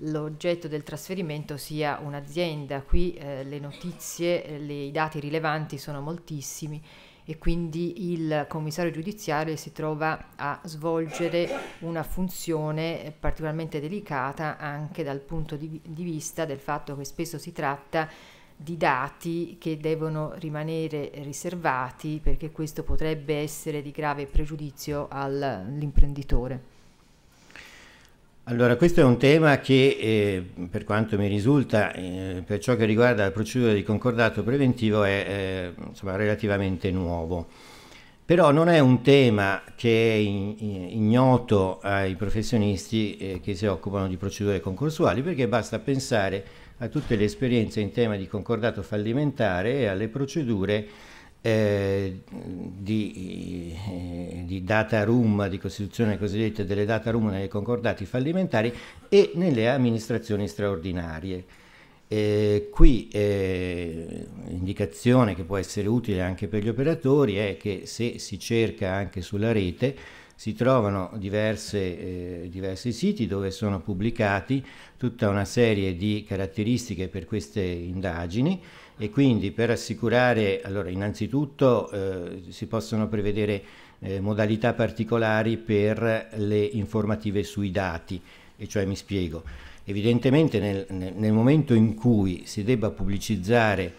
l'oggetto del trasferimento sia un'azienda. Qui eh, le notizie, le, i dati rilevanti sono moltissimi e quindi il commissario giudiziario si trova a svolgere una funzione particolarmente delicata anche dal punto di, di vista del fatto che spesso si tratta di dati che devono rimanere riservati perché questo potrebbe essere di grave pregiudizio all'imprenditore. Allora, questo è un tema che, eh, per quanto mi risulta, eh, per ciò che riguarda la procedura di concordato preventivo è eh, insomma, relativamente nuovo. Però non è un tema che è ignoto ai professionisti eh, che si occupano di procedure concorsuali, perché basta pensare a tutte le esperienze in tema di concordato fallimentare e alle procedure eh, di, eh, di, data room, di costituzione cosiddetta delle data room nei concordati fallimentari e nelle amministrazioni straordinarie. Eh, qui l'indicazione eh, che può essere utile anche per gli operatori è che se si cerca anche sulla rete si trovano diverse, eh, diversi siti dove sono pubblicati tutta una serie di caratteristiche per queste indagini e quindi per assicurare, allora innanzitutto eh, si possono prevedere eh, modalità particolari per le informative sui dati, e cioè mi spiego, evidentemente nel, nel momento in cui si debba pubblicizzare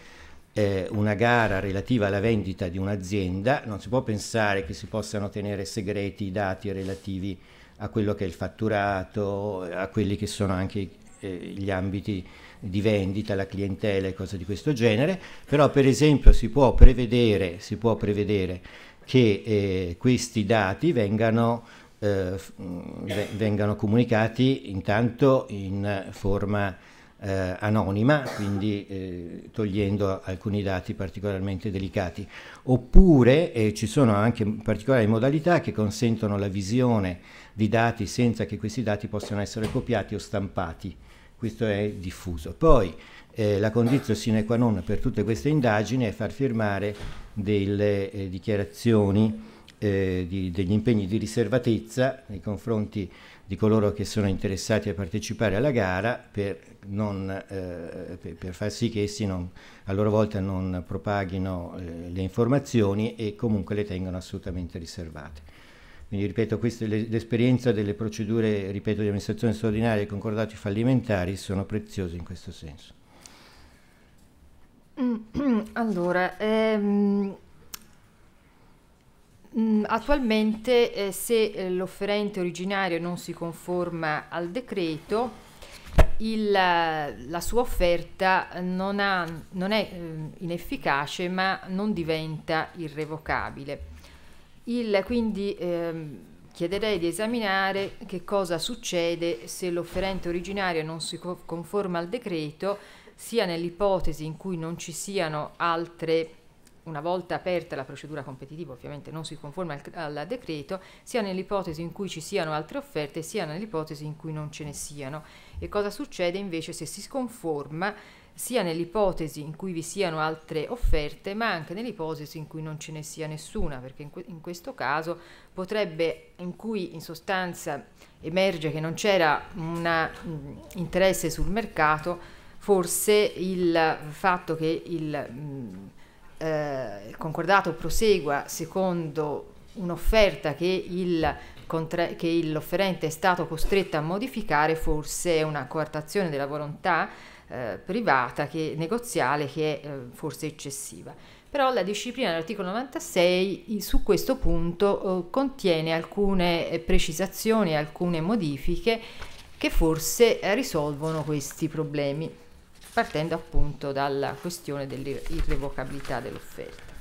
eh, una gara relativa alla vendita di un'azienda, non si può pensare che si possano tenere segreti i dati relativi a quello che è il fatturato, a quelli che sono anche eh, gli ambiti di vendita, la clientela e cose di questo genere, però per esempio si può prevedere, si può prevedere che eh, questi dati vengano, eh, mm, vengano comunicati intanto in forma eh, anonima, quindi eh, togliendo alcuni dati particolarmente delicati. Oppure eh, ci sono anche particolari modalità che consentono la visione di dati senza che questi dati possano essere copiati o stampati. Questo è diffuso. Poi eh, la condizione sine qua non per tutte queste indagini è far firmare delle eh, dichiarazioni eh, di, degli impegni di riservatezza nei confronti di coloro che sono interessati a partecipare alla gara per, non, eh, per, far sì che essi non, a loro volta non propaghino eh, le informazioni e comunque le tengano assolutamente riservate. Quindi ripeto, queste, l'esperienza delle procedure ripeto, di amministrazione straordinaria e concordati fallimentari sono preziose in questo senso. Mm, (clears throat) allora, ehm, Mm, attualmente eh, se eh, l'offerente originario non si conforma al decreto, il, eh, la sua offerta non, ha, non è eh, inefficace ma non diventa irrevocabile. Il, quindi eh, chiederei di esaminare che cosa succede se l'offerente originario non si conforma al decreto, sia nell'ipotesi in cui non ci siano altre una volta aperta la procedura competitiva, ovviamente non si conforma al, al, decreto, sia nell'ipotesi in cui ci siano altre offerte, sia nell'ipotesi in cui non ce ne siano. E cosa succede invece se si sconforma sia nell'ipotesi in cui vi siano altre offerte, ma anche nell'ipotesi in cui non ce ne sia nessuna, perché in, que- in questo caso potrebbe, in cui in sostanza emerge che non c'era un interesse sul mercato, forse il fatto che il mh, eh, il concordato prosegua secondo un'offerta che, il che l'offerente è stato costretto a modificare, forse è una coartazione della volontà eh, privata, che, negoziale, che è eh, forse eccessiva. Però la disciplina dell'articolo 96 su questo punto eh, contiene alcune eh, precisazioni, alcune modifiche che forse risolvono questi problemi partendo appunto dalla questione dell'irrevocabilità dell'offerta.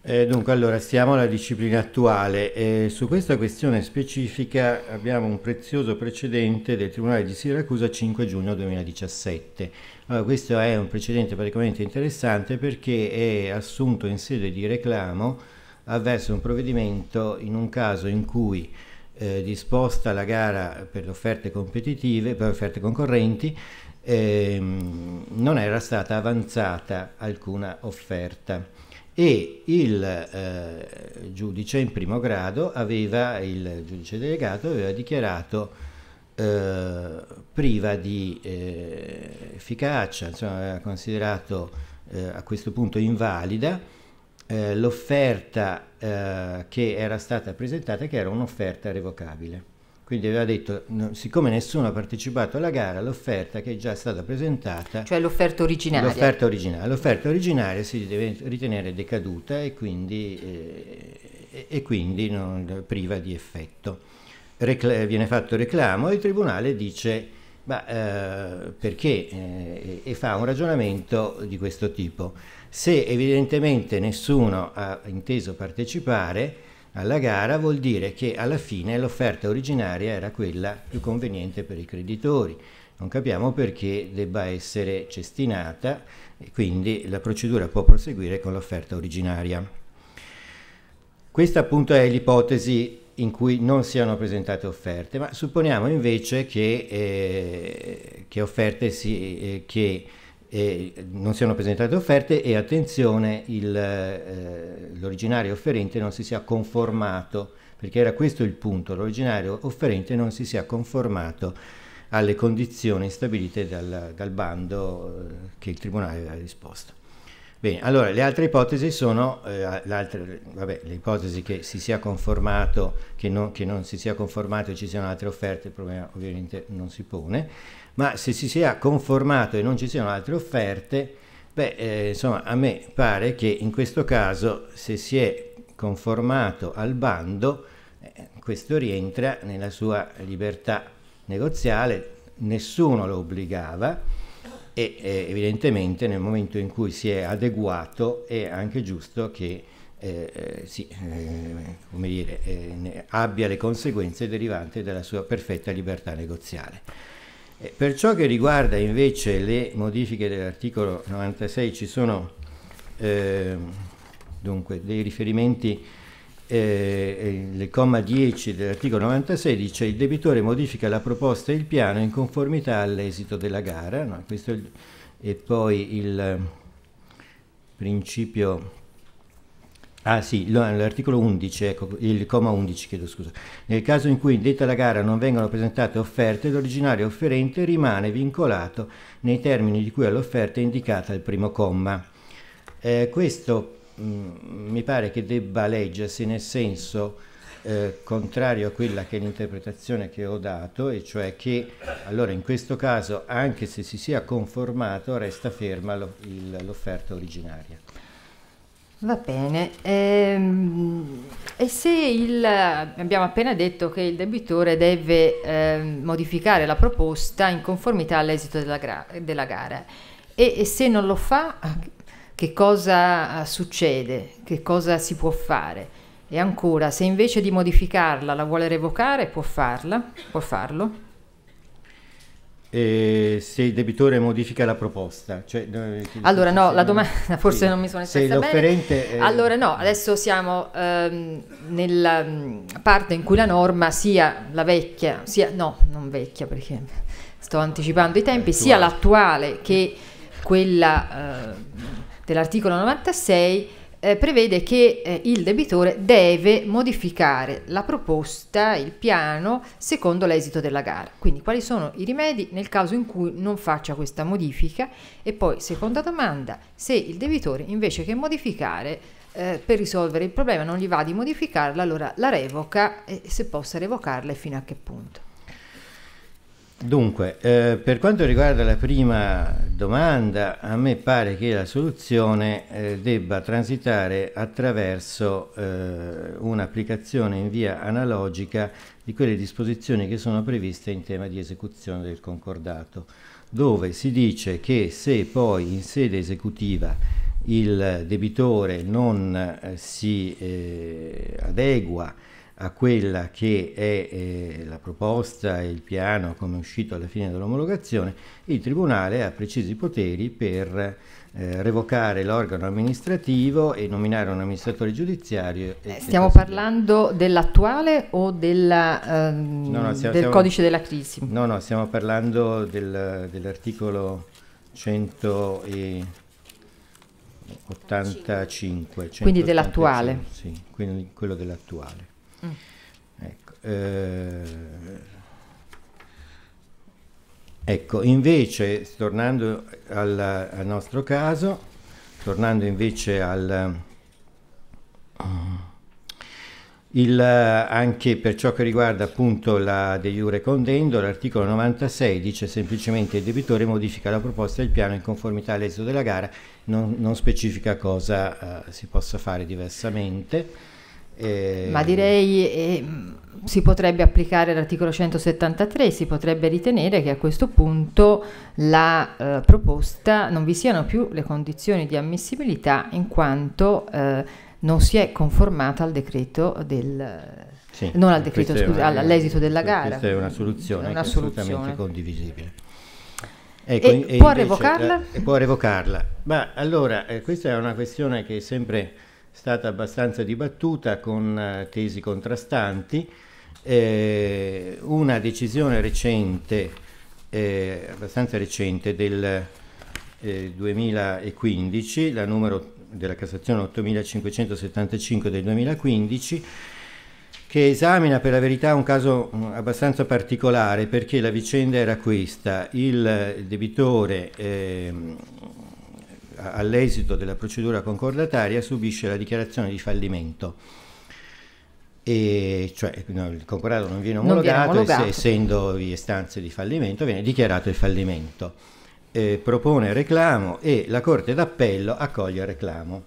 Eh, dunque, allora, stiamo alla disciplina attuale. Eh, su questa questione specifica abbiamo un prezioso precedente del Tribunale di Siracusa 5 giugno 2017. Allora, questo è un precedente praticamente interessante perché è assunto in sede di reclamo avverso un provvedimento in un caso in cui eh, disposta la gara per le offerte competitive, per le offerte concorrenti, ehm, non era stata avanzata alcuna offerta e il eh, giudice in primo grado aveva, il giudice delegato aveva dichiarato eh, priva di eh, efficacia, insomma aveva considerato eh, a questo punto invalida eh, l'offerta eh, che era stata presentata, che era un'offerta revocabile. Quindi aveva detto, no, siccome nessuno ha partecipato alla gara, l'offerta che è già stata presentata... Cioè l'offerta originaria. L'offerta originaria. L'offerta originaria si deve ritenere decaduta e quindi, eh, e quindi non, priva di effetto. Recla viene fatto reclamo e il tribunale dice, ma eh, perché? Eh, e fa un ragionamento di questo tipo. Se evidentemente nessuno ha inteso partecipare alla gara vuol dire che alla fine l'offerta originaria era quella più conveniente per i creditori. Non capiamo perché debba essere cestinata e quindi la procedura può proseguire con l'offerta originaria. Questa appunto è l'ipotesi in cui non siano presentate offerte, ma supponiamo invece che, eh, che offerte si, eh, che e non siano presentate offerte e attenzione il, eh, l'originario offerente non si sia conformato, perché era questo il punto, l'originario offerente non si sia conformato alle condizioni stabilite dal, dal bando eh, che il Tribunale aveva risposto Bene, allora le altre ipotesi sono eh, vabbè, le ipotesi che si sia conformato, che non, che non si sia conformato e ci siano altre offerte, il problema ovviamente non si pone ma se si sia conformato e non ci siano altre offerte, beh, eh, insomma, a me pare che in questo caso se si è conformato al bando, eh, questo rientra nella sua libertà negoziale, nessuno lo obbligava e eh, evidentemente nel momento in cui si è adeguato è anche giusto che eh, eh sì, eh, dire, eh, abbia le conseguenze derivanti dalla sua perfetta libertà negoziale. Eh, per ciò che riguarda invece le modifiche dell'articolo 96 ci sono eh, dunque, dei riferimenti, eh, il comma 10 dell'articolo 96 dice il debitore modifica la proposta e il piano in conformità all'esito della gara, no? questo è, il, è poi il eh, principio Ah sì, l'articolo 11, ecco, il comma 11 chiedo scusa. Nel caso in cui detta la gara non vengano presentate offerte, l'originario offerente rimane vincolato nei termini di cui all'offerta è indicata al primo comma. Eh, questo mh, mm, mi pare che debba leggersi nel senso eh, contrario a quella che è l'interpretazione che ho dato, e cioè che allora in questo caso anche se si sia conformato resta ferma l'offerta originaria. Va bene. Ehm, e se il, abbiamo appena detto che il debitore deve eh, modificare la proposta in conformità all'esito della, gra- della gara e, e, se non lo fa, che cosa succede? Che cosa si può fare? E ancora, se invece di modificarla la vuole revocare, può farla, può farlo? eh, se il debitore modifica la proposta. Cioè, eh, allora no, la domanda (laughs) forse sì. non mi sono espressa bene. È... Allora no, adesso siamo ehm, nella mm, parte in cui la norma sia la vecchia, sia no, non vecchia perché sto anticipando i tempi, sia l'attuale che quella eh, dell'articolo 96 eh, prevede che eh, il debitore deve modificare la proposta, il piano, secondo l'esito della gara. Quindi quali sono i rimedi nel caso in cui non faccia questa modifica? E poi, seconda domanda, se il debitore invece che modificare eh, per risolvere il problema non gli va di modificarla, allora la revoca e eh, se possa revocarla e fino a che punto. Dunque, eh, per quanto riguarda la prima domanda, a me pare che la soluzione eh, debba transitare attraverso eh, un'applicazione in via analogica di quelle disposizioni che sono previste in tema di esecuzione del concordato, dove si dice che se poi in sede esecutiva il debitore non eh, si eh, adegua a quella che è eh, la proposta e il piano come è uscito alla fine dell'omologazione, il Tribunale ha precisi poteri per eh, revocare l'organo amministrativo e nominare un amministratore giudiziario. Eh, stiamo parlando dell'attuale o della, ehm, no, no, stiamo, del stiamo, codice della crisi? No, no, stiamo parlando del, dell'articolo 100 e 85. 185 quindi dell'attuale. Sì, quindi quello dell'attuale. Ecco, eh, Ecco, invece, tornando al, al, nostro caso, tornando invece al... Eh, il, anche per ciò che riguarda appunto la de jure condendo, l'articolo 96 dice semplicemente il debitore modifica la proposta del piano in conformità all'esito della gara, non, non specifica cosa uh, si possa fare diversamente. E... Ma ehm, direi eh, si potrebbe applicare l'articolo 173, si potrebbe ritenere che a questo punto la eh, proposta non vi siano più le condizioni di ammissibilità in quanto eh, non si è conformata al decreto del... Sì, non al decreto, scusa, all'esito della gara. Questa è una soluzione, è una soluzione. assolutamente condivisibile. Ecco, e, e può revocarla? La, eh, può revocarla. Ma allora, eh, questa è una questione che sempre stata abbastanza dibattuta con eh, tesi contrastanti. Eh, una decisione recente, eh, abbastanza recente, del eh, 2015, la numero della Cassazione 8575 del 2015, che esamina per la verità un caso mm, abbastanza particolare perché la vicenda era questa, il debitore ehm, all'esito della procedura concordataria subisce la dichiarazione di fallimento. E cioè no, il concordato non viene omologato, non viene omologato. e essendovi istanze di fallimento viene dichiarato il fallimento. Eh, propone reclamo e la Corte d'Appello accoglie il reclamo.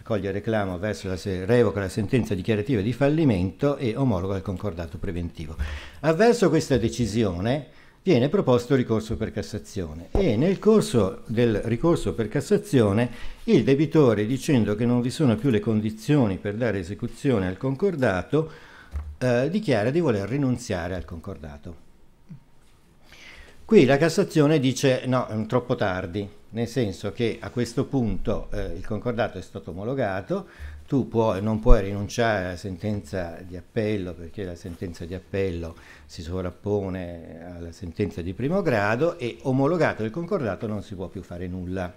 Accoglie il reclamo verso la se- revoca la sentenza dichiarativa di fallimento e omologa il concordato preventivo. Avverso questa decisione viene proposto ricorso per Cassazione e nel corso del ricorso per Cassazione il debitore, dicendo che non vi sono più le condizioni per dare esecuzione al concordato, eh, dichiara di voler rinunziare al concordato. Qui la Cassazione dice no, è troppo tardi, nel senso che a questo punto eh, il concordato è stato omologato, tu puoi, non puoi rinunciare alla sentenza di appello perché la sentenza di appello si sovrappone alla sentenza di primo grado e omologato il concordato non si può più fare nulla.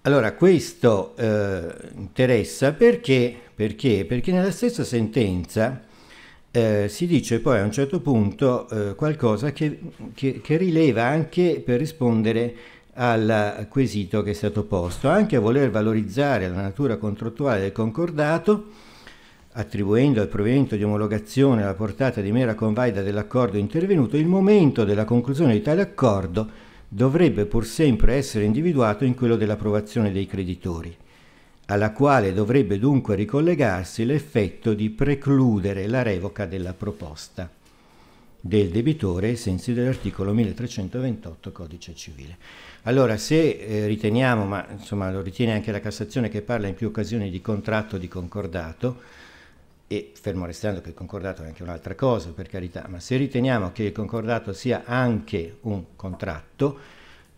Allora, questo eh, interessa perché? perché? Perché nella stessa sentenza eh, si dice poi a un certo punto eh, qualcosa che, che, che rileva anche per rispondere a al quesito che è stato posto, anche a voler valorizzare la natura contrattuale del concordato, attribuendo al provvedimento di omologazione la portata di mera convaida dell'accordo intervenuto, il momento della conclusione di tale accordo dovrebbe pur sempre essere individuato in quello dell'approvazione dei creditori, alla quale dovrebbe dunque ricollegarsi l'effetto di precludere la revoca della proposta del debitore ai sensi dell'articolo 1328 Codice Civile. Allora, se eh, riteniamo, ma insomma lo ritiene anche la Cassazione che parla in più occasioni di contratto di concordato, e fermo restando che il concordato è anche un'altra cosa, per carità, ma se riteniamo che il concordato sia anche un contratto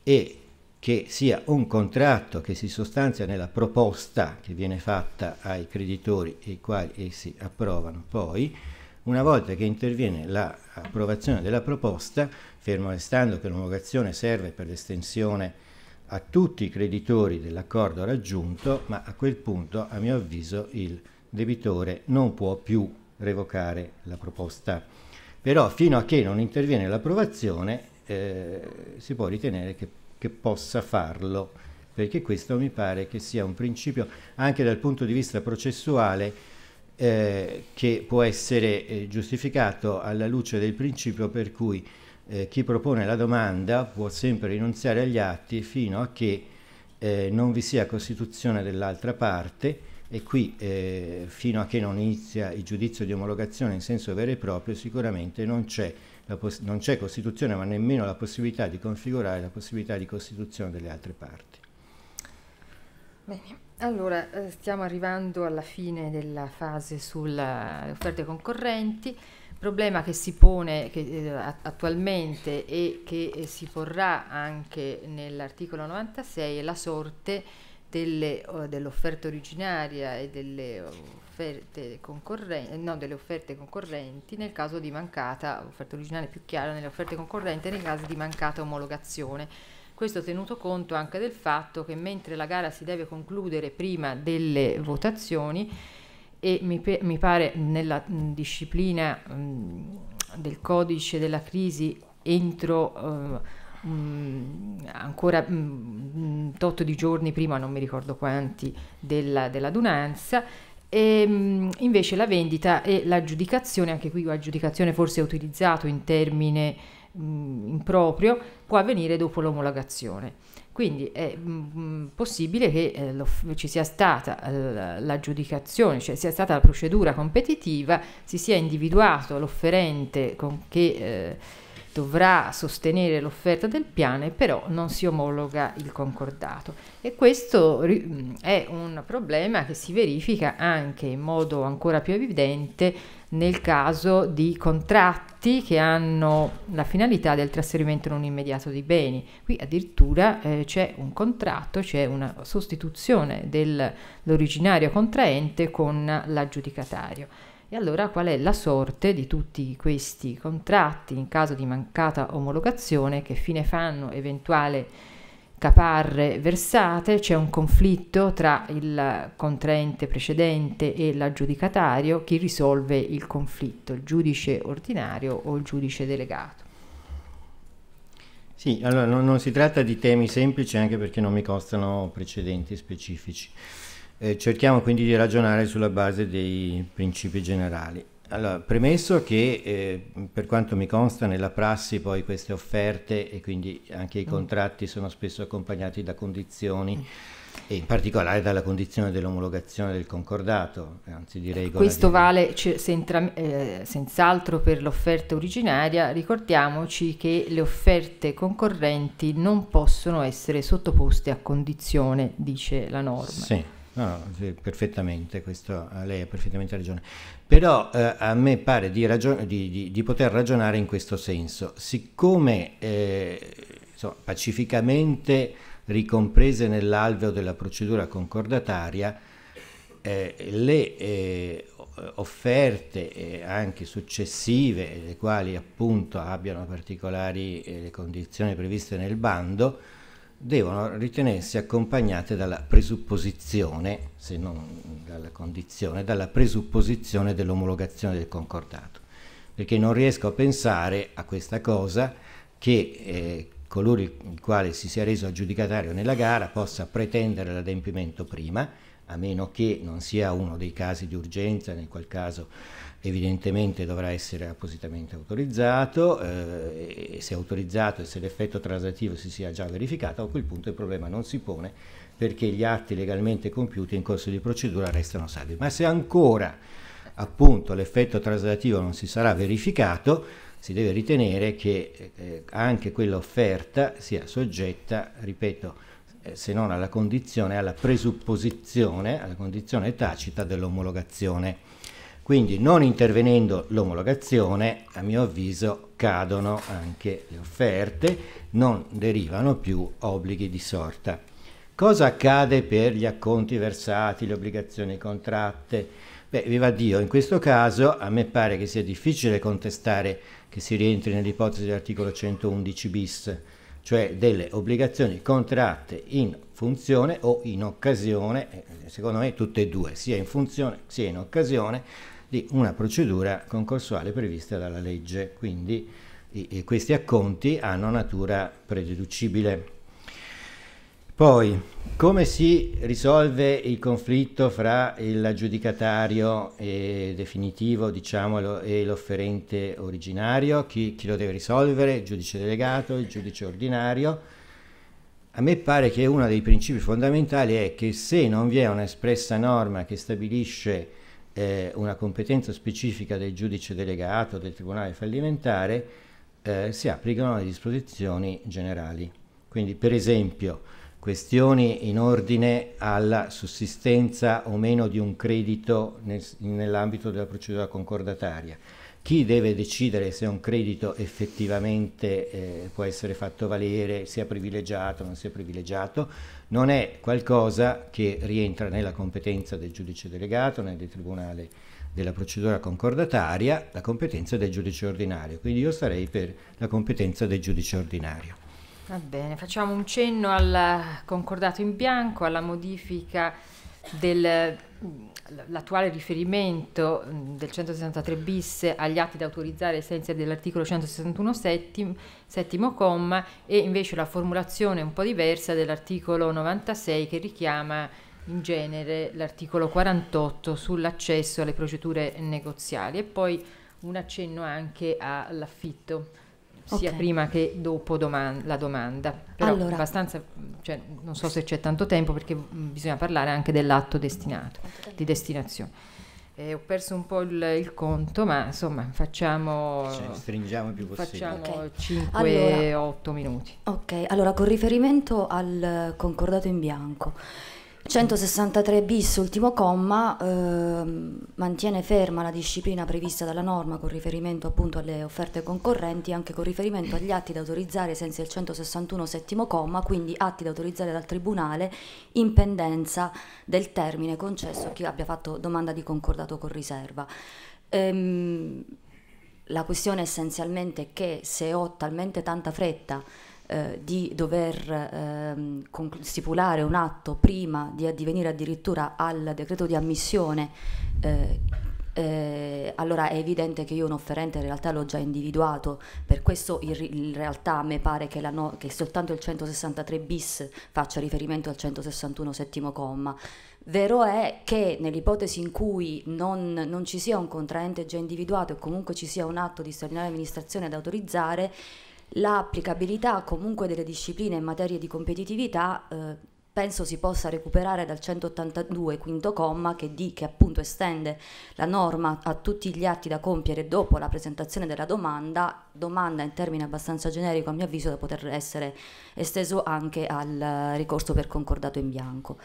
e che sia un contratto che si sostanzia nella proposta che viene fatta ai creditori i quali essi approvano poi, una volta che interviene l'approvazione della proposta, fermo restando che l'omologazione serve per l'estensione a tutti i creditori dell'accordo raggiunto, ma a quel punto, a mio avviso, il debitore non può più revocare la proposta. Però fino a che non interviene l'approvazione eh, si può ritenere che, che possa farlo, perché questo mi pare che sia un principio anche dal punto di vista processuale eh, che può essere eh, giustificato alla luce del principio per cui eh, chi propone la domanda può sempre rinunziare agli atti fino a che eh, non vi sia costituzione dell'altra parte e qui eh, fino a che non inizia il giudizio di omologazione in senso vero e proprio sicuramente non c'è, non c'è costituzione ma nemmeno la possibilità di configurare la possibilità di costituzione delle altre parti. Bene. Allora, eh, stiamo arrivando alla fine della fase sulle offerte concorrenti problema che si pone che, eh, attualmente e che eh, si porrà anche nell'articolo 96 è la sorte dell'offerta originaria e delle offerte, eh, no, delle offerte, concorrenti, nel caso di mancata, offerta originaria più chiara, nelle offerte concorrenti nei casi di mancata omologazione. Questo tenuto conto anche del fatto che mentre la gara si deve concludere prima delle votazioni, e mi, mi pare nella mm, disciplina mh, mm, del codice della crisi entro uh, eh, mh, mm, ancora mh, tot di giorni prima, non mi ricordo quanti, della, dell'adunanza. E, invece la vendita e l'aggiudicazione, anche qui l'aggiudicazione forse è utilizzato in termine improprio, può avvenire dopo l'omologazione. Quindi è mh, mm, mm, possibile che eh, ci sia stata eh, l'aggiudicazione, cioè sia stata la procedura competitiva, si sia individuato l'offerente che eh, dovrà sostenere l'offerta del piano e però non si omologa il concordato. E questo mm, è un problema che si verifica anche in modo ancora più evidente nel caso di contratti che hanno la finalità del trasferimento non immediato di beni. Qui addirittura eh, c'è un contratto, c'è una sostituzione dell'originario contraente con l'aggiudicatario. E allora qual è la sorte di tutti questi contratti in caso di mancata omologazione? Che fine fanno eventuali caparre versate, c'è un conflitto tra il contraente precedente e l'aggiudicatario, chi risolve il conflitto, il giudice ordinario o il giudice delegato. Sì, allora non, non si tratta di temi semplici anche perché non mi costano precedenti specifici. Eh, cerchiamo quindi di ragionare sulla base dei principi generali. Allora, premesso che eh, per quanto mi consta nella prassi poi queste offerte e quindi anche i mm. contratti sono spesso accompagnati da condizioni mm. e in particolare dalla condizione dell'omologazione del concordato, anzi direi... Questo di... vale eh, senz'altro per l'offerta originaria, ricordiamoci che le offerte concorrenti non possono essere sottoposte a condizione, dice la norma. Sì. No, sì, perfettamente, questo, lei ha perfettamente ragione. Però eh, a me pare di, ragion- di, di, di, poter ragionare in questo senso. Siccome eh, insomma, pacificamente ricomprese nell'alveo della procedura concordataria, eh, le eh, offerte eh, anche successive, le quali appunto abbiano particolari eh, condizioni previste nel bando, devono ritenersi accompagnate dalla presupposizione, se non dalla condizione, dalla presupposizione dell'omologazione del concordato. Perché non riesco a pensare a questa cosa che eh, coloro il quale si sia reso aggiudicatario nella gara possa pretendere l'adempimento prima, a meno che non sia uno dei casi di urgenza, nel qual caso evidentemente dovrà essere appositamente autorizzato eh, e se autorizzato e se l'effetto transattivo si sia già verificato a quel punto il problema non si pone perché gli atti legalmente compiuti in corso di procedura restano salvi. Ma se ancora appunto l'effetto traslativo non si sarà verificato si deve ritenere che eh, anche quell'offerta sia soggetta, ripeto, eh, se non alla condizione, alla presupposizione, alla condizione tacita dell'omologazione quindi non intervenendo l'omologazione, a mio avviso, cadono anche le offerte, non derivano più obblighi di sorta. Cosa accade per gli acconti versati, le obbligazioni contratte? Beh, viva Dio, in questo caso a me pare che sia difficile contestare che si rientri nell'ipotesi dell'articolo 111 bis, cioè delle obbligazioni contratte in funzione o in occasione, eh, secondo me tutte e due, sia in funzione sia in occasione di una procedura concorsuale prevista dalla legge, quindi i, questi acconti hanno natura prededucibile. Poi, come si risolve il conflitto fra l'aggiudicatario definitivo diciamo, e l'offerente originario? Chi, chi, lo deve risolvere? Il giudice delegato, il giudice ordinario? A me pare che uno dei principi fondamentali è che se non vi è un'espressa norma che stabilisce eh, una competenza specifica del giudice delegato del tribunale fallimentare, eh, si applicano le disposizioni generali. Quindi, per esempio, questioni in ordine alla sussistenza o meno di un credito nel, nell'ambito della procedura concordataria. Chi deve decidere se un credito effettivamente eh, può essere fatto valere, sia privilegiato o non sia privilegiato, non è qualcosa che rientra nella competenza del giudice delegato né del tribunale della procedura concordataria, la competenza del giudice ordinario, quindi io sarei per la competenza del giudice ordinario. Va bene, facciamo un cenno al concordato in bianco, alla modifica del l'attuale riferimento del 163 bis agli atti da autorizzare ai sensi dell'articolo 161 settim, settimo comma e invece la formulazione un po' diversa dell'articolo 96 che richiama in genere l'articolo 48 sull'accesso alle procedure negoziali e poi un accenno anche all'affitto sia okay. prima che dopo doman- la domanda. Però allora. abbastanza, cioè, non so se c'è tanto tempo perché mm, bisogna parlare anche dell'atto destinato, di destinazione. Eh, ho perso un po' il, il, conto, ma insomma facciamo... Cioè, stringiamo il più possibile. Facciamo okay. 5-8 allora, minuti. Ok, allora con riferimento al concordato in bianco. 163 bis, ultimo comma, eh, mantiene ferma la disciplina prevista dalla norma con riferimento appunto alle offerte concorrenti, anche con riferimento agli atti da autorizzare ai sensi del 161 settimo comma, quindi atti da autorizzare dal Tribunale in pendenza del termine concesso a chi abbia fatto domanda di concordato con riserva. Ehm, la questione essenzialmente è che se ho talmente tanta fretta eh, di dover eh, stipulare un atto prima di addivenire addirittura al decreto di ammissione, eh, eh, allora è evidente che io un offerente in realtà l'ho già individuato, per questo in, in realtà a me pare che, no, che, soltanto il 163 bis faccia riferimento al 161 settimo comma. Vero è che nell'ipotesi in cui non, non ci sia un contraente già individuato e comunque ci sia un atto di straordinaria amministrazione da autorizzare, l'applicabilità comunque delle discipline in materia di competitività eh, penso si possa recuperare dal 182 quinto comma che, di, che appunto estende la norma a tutti gli atti da compiere dopo la presentazione della domanda, domanda in termini abbastanza generico a mio avviso da poter essere esteso anche al eh, ricorso per concordato in bianco.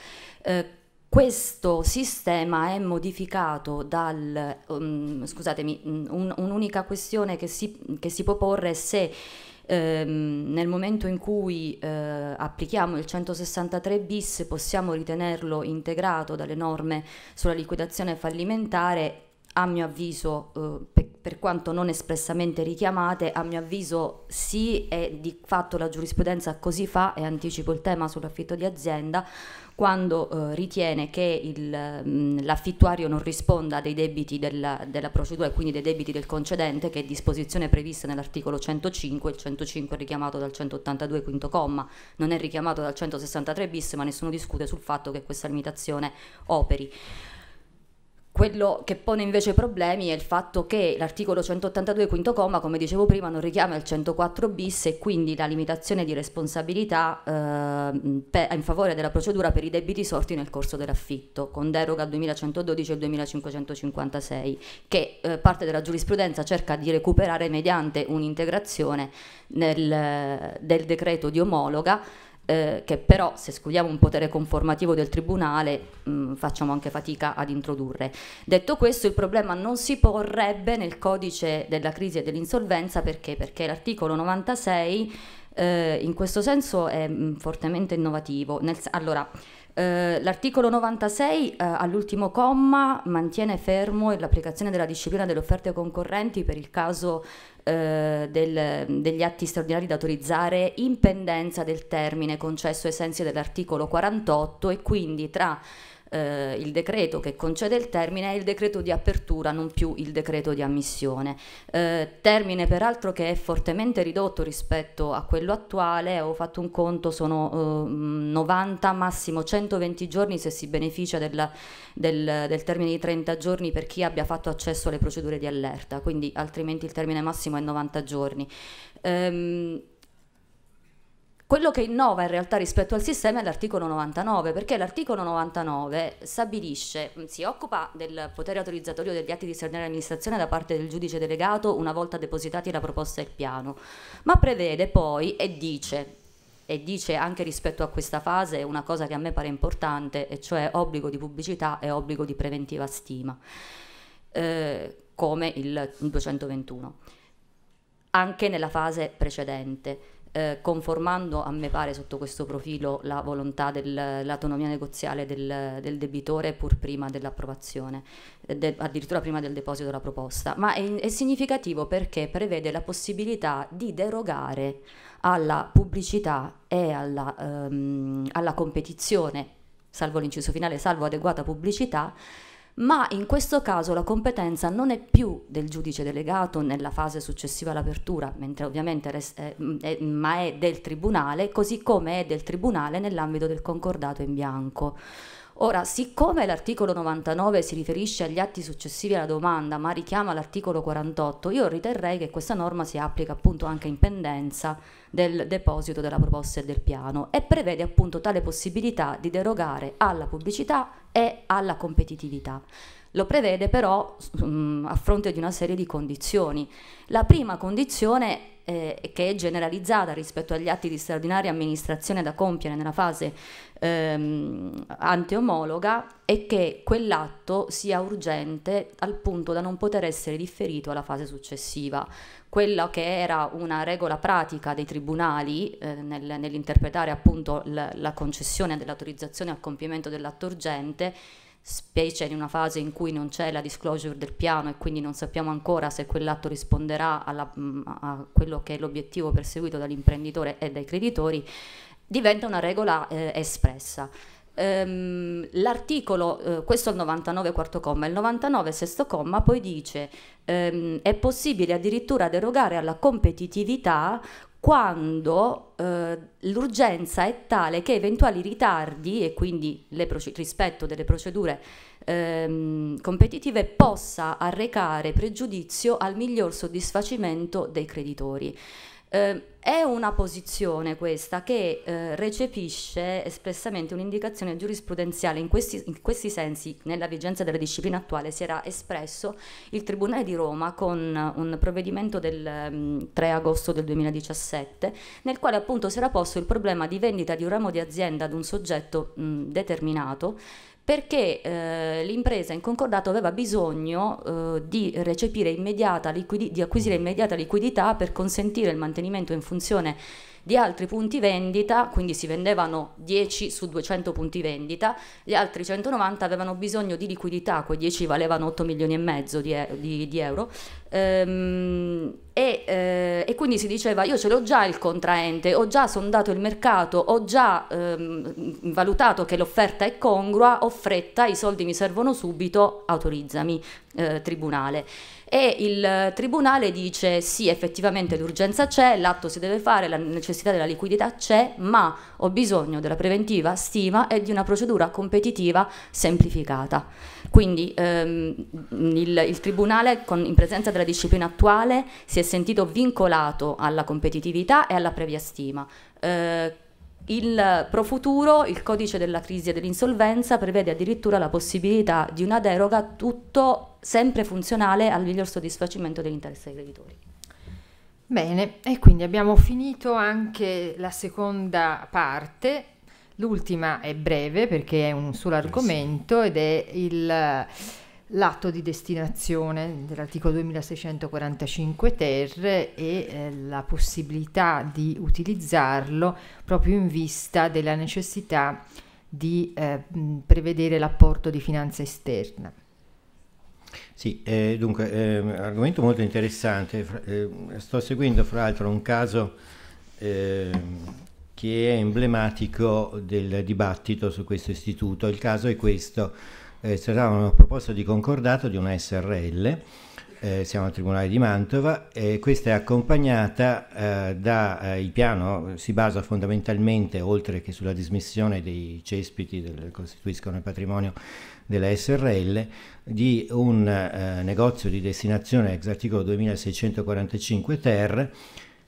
Eh, questo sistema è modificato dal, um, scusatemi, mm, un'unica questione che si, che si può porre è se ehm, nel momento in cui eh, applichiamo il 163 bis possiamo ritenerlo integrato dalle norme sulla liquidazione fallimentare, a mio avviso eh, per quanto non espressamente richiamate, a mio avviso sì e di fatto la giurisprudenza così fa e anticipo il tema sull'affitto di azienda quando eh, ritiene che mm, l'affittuario non risponda dei debiti della, della, procedura e quindi dei debiti del concedente che è disposizione prevista nell'articolo 105, il 105 è richiamato dal 182 quinto comma, non è richiamato dal 163 bis ma nessuno discute sul fatto che questa limitazione operi. Quello che pone invece problemi è il fatto che l'articolo 182 quinto comma, come dicevo prima, non richiama il 104 bis e quindi la limitazione di responsabilità eh, in favore della procedura per i debiti sorti nel corso dell'affitto, con deroga al 2112 e 2556, che eh, parte della giurisprudenza cerca di recuperare mediante un'integrazione nel, del decreto di omologa eh, che però se escludiamo un potere conformativo del Tribunale mh, mm, facciamo anche fatica ad introdurre. Detto questo il problema non si porrebbe nel codice della crisi e dell'insolvenza perché? Perché l'articolo 96 eh, in questo senso è mh, mm, fortemente innovativo. Nel, allora, eh, l'articolo 96 eh, all'ultimo comma mantiene fermo l'applicazione della disciplina delle offerte concorrenti per il caso eh, del, degli atti straordinari da autorizzare in pendenza del termine concesso ai sensi dell'articolo 48 e quindi tra eh, il decreto che concede il termine è il decreto di apertura, non più il decreto di ammissione. Eh, termine peraltro che è fortemente ridotto rispetto a quello attuale, ho fatto un conto, sono eh, 90, massimo 120 giorni se si beneficia della, del, del, termine di 30 giorni per chi abbia fatto accesso alle procedure di allerta, quindi altrimenti il termine massimo è 90 giorni. Ehm, quello che innova in realtà rispetto al sistema è l'articolo 99, perché l'articolo 99 stabilisce, si occupa del potere autorizzatorio degli atti di straordinaria amministrazione da parte del giudice delegato una volta depositati la proposta e il piano, ma prevede poi e dice e dice anche rispetto a questa fase una cosa che a me pare importante, e cioè obbligo di pubblicità e obbligo di preventiva stima, eh, come il 221, anche nella fase precedente eh, conformando a me pare sotto questo profilo la volontà dell'autonomia negoziale del, del, debitore pur prima dell'approvazione, eh, de, addirittura prima del deposito della proposta, ma è, è significativo perché prevede la possibilità di derogare alla pubblicità e alla, ehm, alla competizione, salvo l'inciso finale, salvo adeguata pubblicità, ma in questo caso la competenza non è più del giudice delegato nella fase successiva all'apertura, eh, mm, ma è del tribunale, così come è del tribunale nell'ambito del concordato in bianco. Ora, siccome l'articolo 99 si riferisce agli atti successivi alla domanda, ma richiama l'articolo 48, io riterrei che questa norma si applica appunto anche in pendenza del deposito della proposta e del piano e prevede appunto tale possibilità di derogare alla pubblicità e alla competitività. Lo prevede però mm, a fronte di una serie di condizioni. La prima condizione eh, che è generalizzata rispetto agli atti di straordinaria amministrazione da compiere nella fase ehm, anteomologa è che quell'atto sia urgente al punto da non poter essere differito alla fase successiva. Quella che era una regola pratica dei tribunali eh, nel, nell'interpretare appunto la, la concessione dell'autorizzazione al compimento dell'atto urgente specie in una fase in cui non c'è la disclosure del piano e quindi non sappiamo ancora se quell'atto risponderà alla, mm, a quello che è l'obiettivo perseguito dall'imprenditore e dai creditori, diventa una regola eh, espressa. Ehm, l'articolo, eh, questo è il 99 quarto comma, il 99 sesto comma poi dice ehm, è possibile addirittura derogare alla competitività quando eh, l'urgenza è tale che eventuali ritardi e quindi il rispetto delle procedure ehm, competitive possa arrecare pregiudizio al miglior soddisfacimento dei creditori. Eh, è una posizione questa che eh, recepisce espressamente un'indicazione giurisprudenziale, in questi, in questi, sensi nella vigenza della disciplina attuale si era espresso il Tribunale di Roma con un provvedimento del mh, mm, 3 agosto del 2017 nel quale appunto si era posto il problema di vendita di un ramo di azienda ad un soggetto mh, mm, determinato perché eh, l'impresa in concordato aveva bisogno eh, di, immediata di acquisire immediata liquidità per consentire il mantenimento in funzione di altri punti vendita, quindi si vendevano 10 su 200 punti vendita, gli altri 190 avevano bisogno di liquidità, quei 10 valevano 8 milioni e mezzo di, di, di euro, ehm, e, eh, e, quindi si diceva io ce l'ho già il contraente, ho già sondato il mercato, ho già ehm, valutato che l'offerta è congrua, ho fretta, i soldi mi servono subito, autorizzami eh, tribunale e il eh, tribunale dice sì, effettivamente l'urgenza c'è, l'atto si deve fare, la necessità della liquidità c'è, ma ho bisogno della preventiva stima e di una procedura competitiva semplificata. Quindi ehm, il, il, Tribunale, con, in presenza della disciplina attuale, si è sentito vincolato alla competitività e alla previa stima. Eh, il Profuturo, il codice della crisi e dell'insolvenza, prevede addirittura la possibilità di una deroga tutto sempre funzionale al miglior soddisfacimento dell'interesse dei creditori. Bene, e quindi abbiamo finito anche la seconda parte. L'ultima è breve perché è un solo argomento ed è il l'atto di destinazione dell'articolo 2645 ter e eh, la possibilità di utilizzarlo proprio in vista della necessità di eh, prevedere l'apporto di finanza esterna. Sì, eh, dunque, ehm, argomento molto interessante. Ehm, sto seguendo fra l'altro un caso ehm, che è emblematico del dibattito su questo istituto. Il caso è questo eh, trattava una proposta di concordato di una SRL, eh, siamo al Tribunale di Mantova, e questa è accompagnata eh, da, eh, il piano si basa fondamentalmente, oltre che sulla dismissione dei cespiti che costituiscono il patrimonio della SRL, di un eh, negozio di destinazione ex articolo 2645 ter,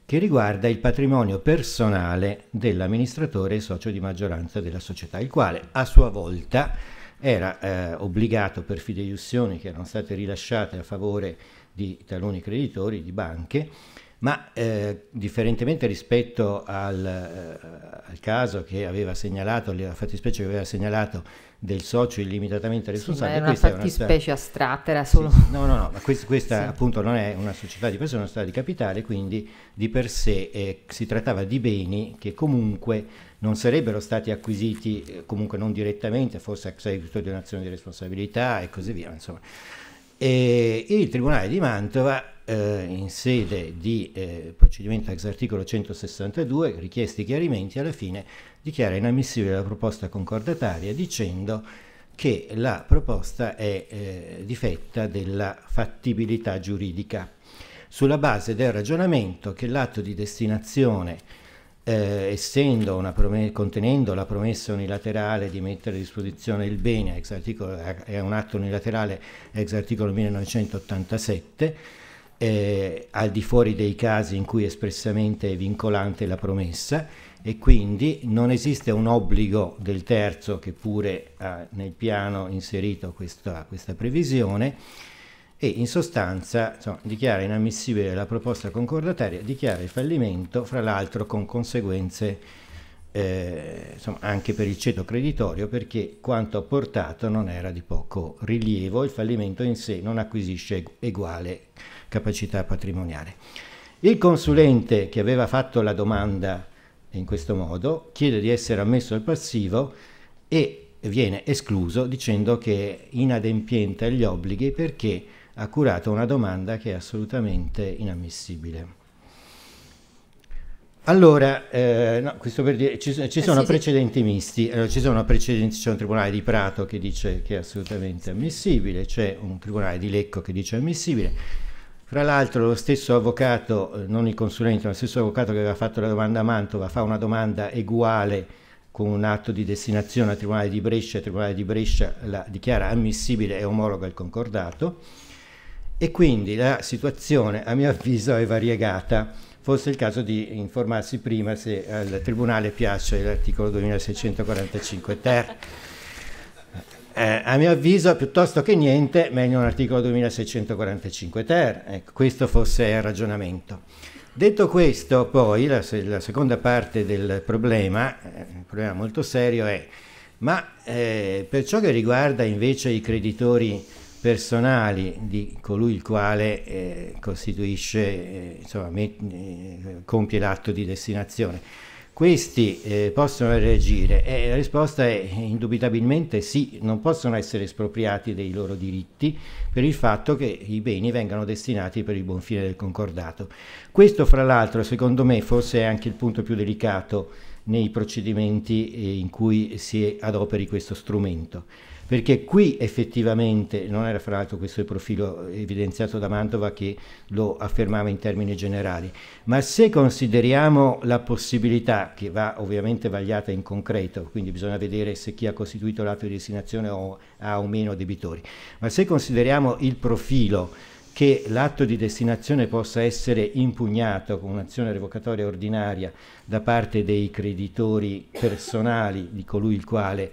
che riguarda il patrimonio personale dell'amministratore e socio di maggioranza della società, il quale a sua volta era eh, obbligato per fideiussioni che erano state rilasciate a favore di taluni creditori, di banche, ma eh, differentemente rispetto al, eh, al, caso che aveva segnalato, la fattispecie che aveva segnalato del socio illimitatamente responsabile. Sì, ma è una fattispecie astratta, era solo... Sì, no, no, no, ma quest- questa sì. appunto non è una società di questo, è una società di capitale, quindi di per sé eh, si trattava di beni che comunque non sarebbero stati acquisiti eh, comunque non direttamente, forse a seguito di un'azione di responsabilità e così via. Insomma. E il Tribunale di Mantova, eh, in sede di eh, procedimento ex articolo 162, richiesti chiarimenti, alla fine dichiara inammissibile la proposta concordataria dicendo che la proposta è eh, difetta della fattibilità giuridica sulla base del ragionamento che l'atto di destinazione eh, essendo una promessa, contenendo la promessa unilaterale di mettere a disposizione il bene, ex articolo, eh, è un atto unilaterale ex articolo 1987, eh, al di fuori dei casi in cui espressamente è vincolante la promessa e quindi non esiste un obbligo del terzo che pure ha nel piano inserito questa, questa previsione e in sostanza insomma, dichiara inammissibile la proposta concordataria, dichiara il fallimento, fra l'altro con conseguenze eh, insomma, anche per il ceto creditorio perché quanto apportato non era di poco rilievo, il fallimento in sé non acquisisce uguale capacità patrimoniale. Il consulente che aveva fatto la domanda in questo modo chiede di essere ammesso al passivo e viene escluso dicendo che è inadempiente agli obblighi perché ha curato una domanda che è assolutamente inammissibile. Allora, eh, no, questo per dire, ci, ci eh, sono eh sì, precedenti sì. misti, allora, ci sono precedenti, c'è un tribunale di Prato che dice che è assolutamente ammissibile, c'è un tribunale di Lecco che dice ammissibile, fra l'altro lo stesso avvocato, eh, non il consulente, ma lo stesso avvocato che aveva fatto la domanda a Mantova fa una domanda uguale con un atto di destinazione al Tribunale di Brescia, il Tribunale di Brescia la dichiara ammissibile e omologa il concordato. E quindi la situazione, a mio avviso, è variegata. Forse è il caso di informarsi prima se al Tribunale piace l'articolo 2645 ter. Eh, a mio avviso, piuttosto che niente, meglio un articolo 2645 ter. Ecco, questo forse è il ragionamento. Detto questo, poi la, la seconda parte del problema, eh, un problema molto serio, è ma eh, per ciò che riguarda invece i creditori personali di colui il quale eh, costituisce, eh, insomma, met- eh, compie l'atto di destinazione. Questi eh, possono reagire? E la risposta è indubitabilmente sì, non possono essere espropriati dei loro diritti per il fatto che i beni vengano destinati per il buon fine del concordato. Questo fra l'altro secondo me forse è anche il punto più delicato nei procedimenti eh, in cui si adoperi questo strumento perché qui effettivamente non era fra l'altro questo il profilo evidenziato da Mantova che lo affermava in termini generali, ma se consideriamo la possibilità che va ovviamente vagliata in concreto, quindi bisogna vedere se chi ha costituito l'atto di destinazione o, ha o meno debitori, ma se consideriamo il profilo che l'atto di destinazione possa essere impugnato con un'azione revocatoria ordinaria da parte dei creditori personali di colui il quale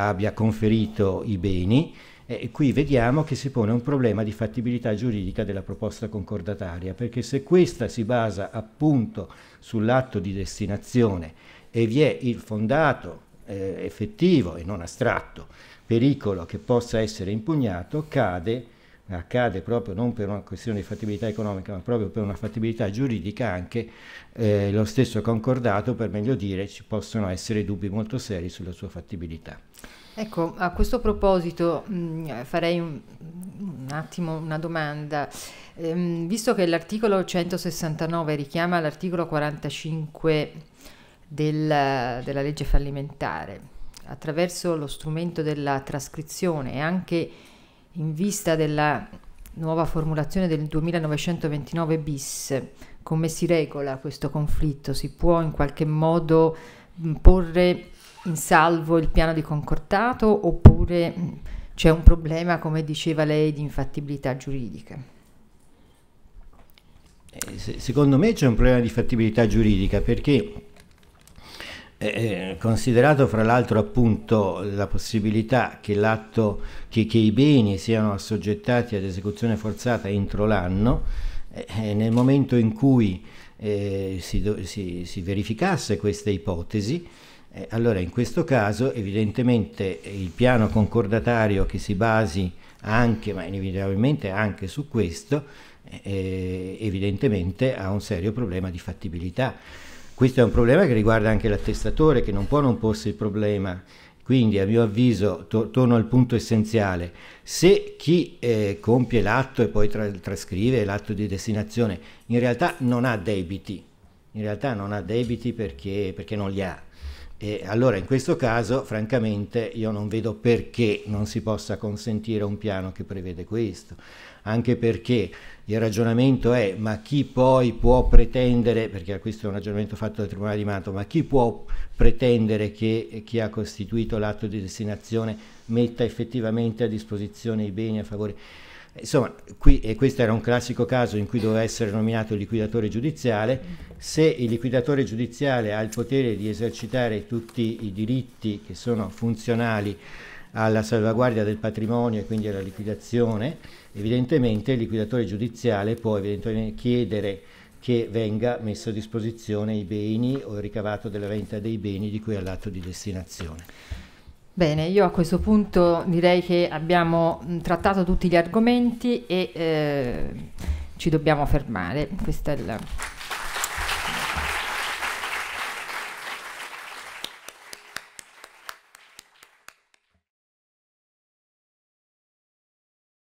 abbia conferito i beni. E qui vediamo che si pone un problema di fattibilità giuridica della proposta concordataria, perché se questa si basa appunto sull'atto di destinazione e vi è il fondato eh, effettivo e non astratto pericolo che possa essere impugnato, cade accade proprio non per una questione di fattibilità economica, ma proprio per una fattibilità giuridica anche eh, lo stesso concordato, per meglio dire, ci possono essere dubbi molto seri sulla sua fattibilità. Ecco, a questo proposito mh, mm, farei un, un, attimo una domanda. Ehm, visto che l'articolo 169 richiama l'articolo 45 del, della legge fallimentare, attraverso lo strumento della trascrizione e anche in vista della nuova formulazione del 2929 bis, come si regola questo conflitto? Si può in qualche modo porre in salvo il piano di concordato oppure c'è un problema, come diceva lei, di infattibilità giuridica? Eh, secondo me c'è un problema di fattibilità giuridica perché eh, eh, considerato fra l'altro appunto la possibilità che, che, che i beni siano assoggettati ad esecuzione forzata entro l'anno, eh, eh nel momento in cui eh, si, si, si, verificasse questa ipotesi, eh, allora in questo caso evidentemente il piano concordatario che si basi anche, ma inevitabilmente anche su questo, evidentemente ha un serio problema di fattibilità. Questo è un problema che riguarda anche l'attestatore che non può non porsi il problema. Quindi a mio avviso, to torno al punto essenziale, se chi eh, compie l'atto e poi tra trascrive l'atto di destinazione in realtà non ha debiti, in realtà non ha debiti perché, perché non li ha, e allora in questo caso, francamente, io non vedo perché non si possa consentire un piano che prevede questo, anche perché il ragionamento è ma chi poi può pretendere, perché questo è un ragionamento fatto dal Tribunale di Mantova, ma chi può pretendere che chi ha costituito l'atto di destinazione metta effettivamente a disposizione i beni a favore? Insomma, qui, e questo era un classico caso in cui doveva essere nominato il liquidatore giudiziale, se il liquidatore giudiziale ha il potere di esercitare tutti i diritti che sono funzionali alla salvaguardia del patrimonio e quindi alla liquidazione, Evidentemente il liquidatore giudiziale può chiedere che venga messo a disposizione i beni o il ricavato della vendita dei beni di cui all'atto di destinazione. Bene, io a questo punto direi che abbiamo mm, trattato tutti gli argomenti e eh, ci dobbiamo fermare. Questa è la...